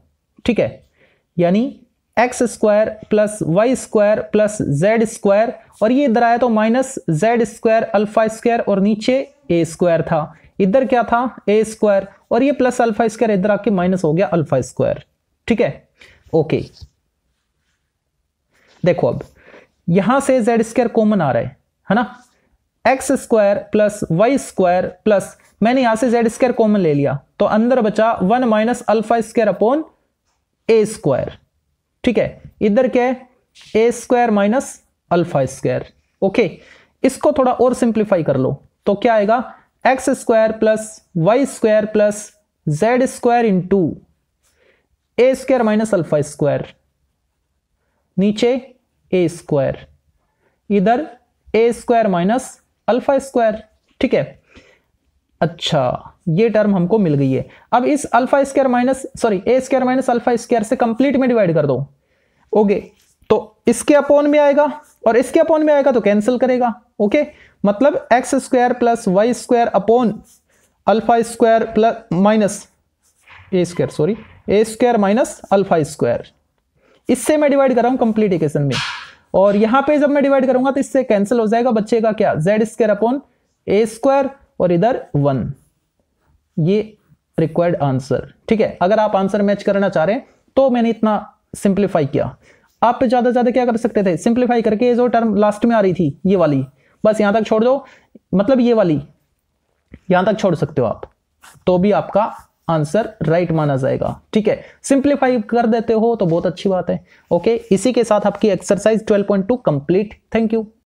ठीक है यानी x square plus y square plus z square और ये इधर आया तो minus z square alpha square और नीचे ए स्क्वायर था इधर क्या था ए स्क्वायर और ये प्लस अल्फा स्क्वायर इधर आके माइनस हो गया अल्फा स्क्वायर ठीक है ओके देखो अब यहां से जेड स्क्वायर कॉमन आ रहा है है ना x square plus y square plus मैंने यहां से जेड स्क्वायर कॉमन ले लिया तो अंदर बचा one minus alpha square upon a square ठीक है इधर क्या है a square minus alpha square okay इसको थोड़ा और सिंप्लीफाई कर लो तो क्या आएगा x square plus y square plus z square into a square minus alpha square नीचे ए स्क्वायर इधर a square minus alpha square ठीक है अच्छा ये टर्म हमको मिल गई है अब इस alpha square minus sorry a square minus alpha square से कंप्लीट में डिवाइड कर दो ओके तो इसके अपॉन में आएगा और इसके अपॉन में आएगा तो कैंसिल करेगा ओके मतलब x square plus y square upon alpha square plus minus A square sorry a square minus alpha square इससे मैं डिवाइड कर रहा हूं कंप्लीट इक्वेशन में और यहां पे जब मैं डिवाइड करूंगा तो इससे कैंसिल हो जाएगा बच्चे का क्या z square upon a square और इधर वन ये रिक्वायर्ड आंसर ठीक है अगर आप आंसर मैच करना चाह रहे हैं तो मैंने इतना सिंप्लीफाई किया आप ज्यादा ज्यादा क्या कर सकते थे सिंप्लीफाई करके जो टर्म लास्ट में आ रही थी ये वाली बस यहां तक छोड़ दो मतलब ये वाली यहां तक छोड़ सकते हो आप तो भी आपका आंसर राइट माना जाएगा ठीक है सिंप्लीफाई कर देते हो तो बहुत अच्छी बात है ओके इसी के साथ आपकी एक्सरसाइज 12.2 कंप्लीट थैंक यू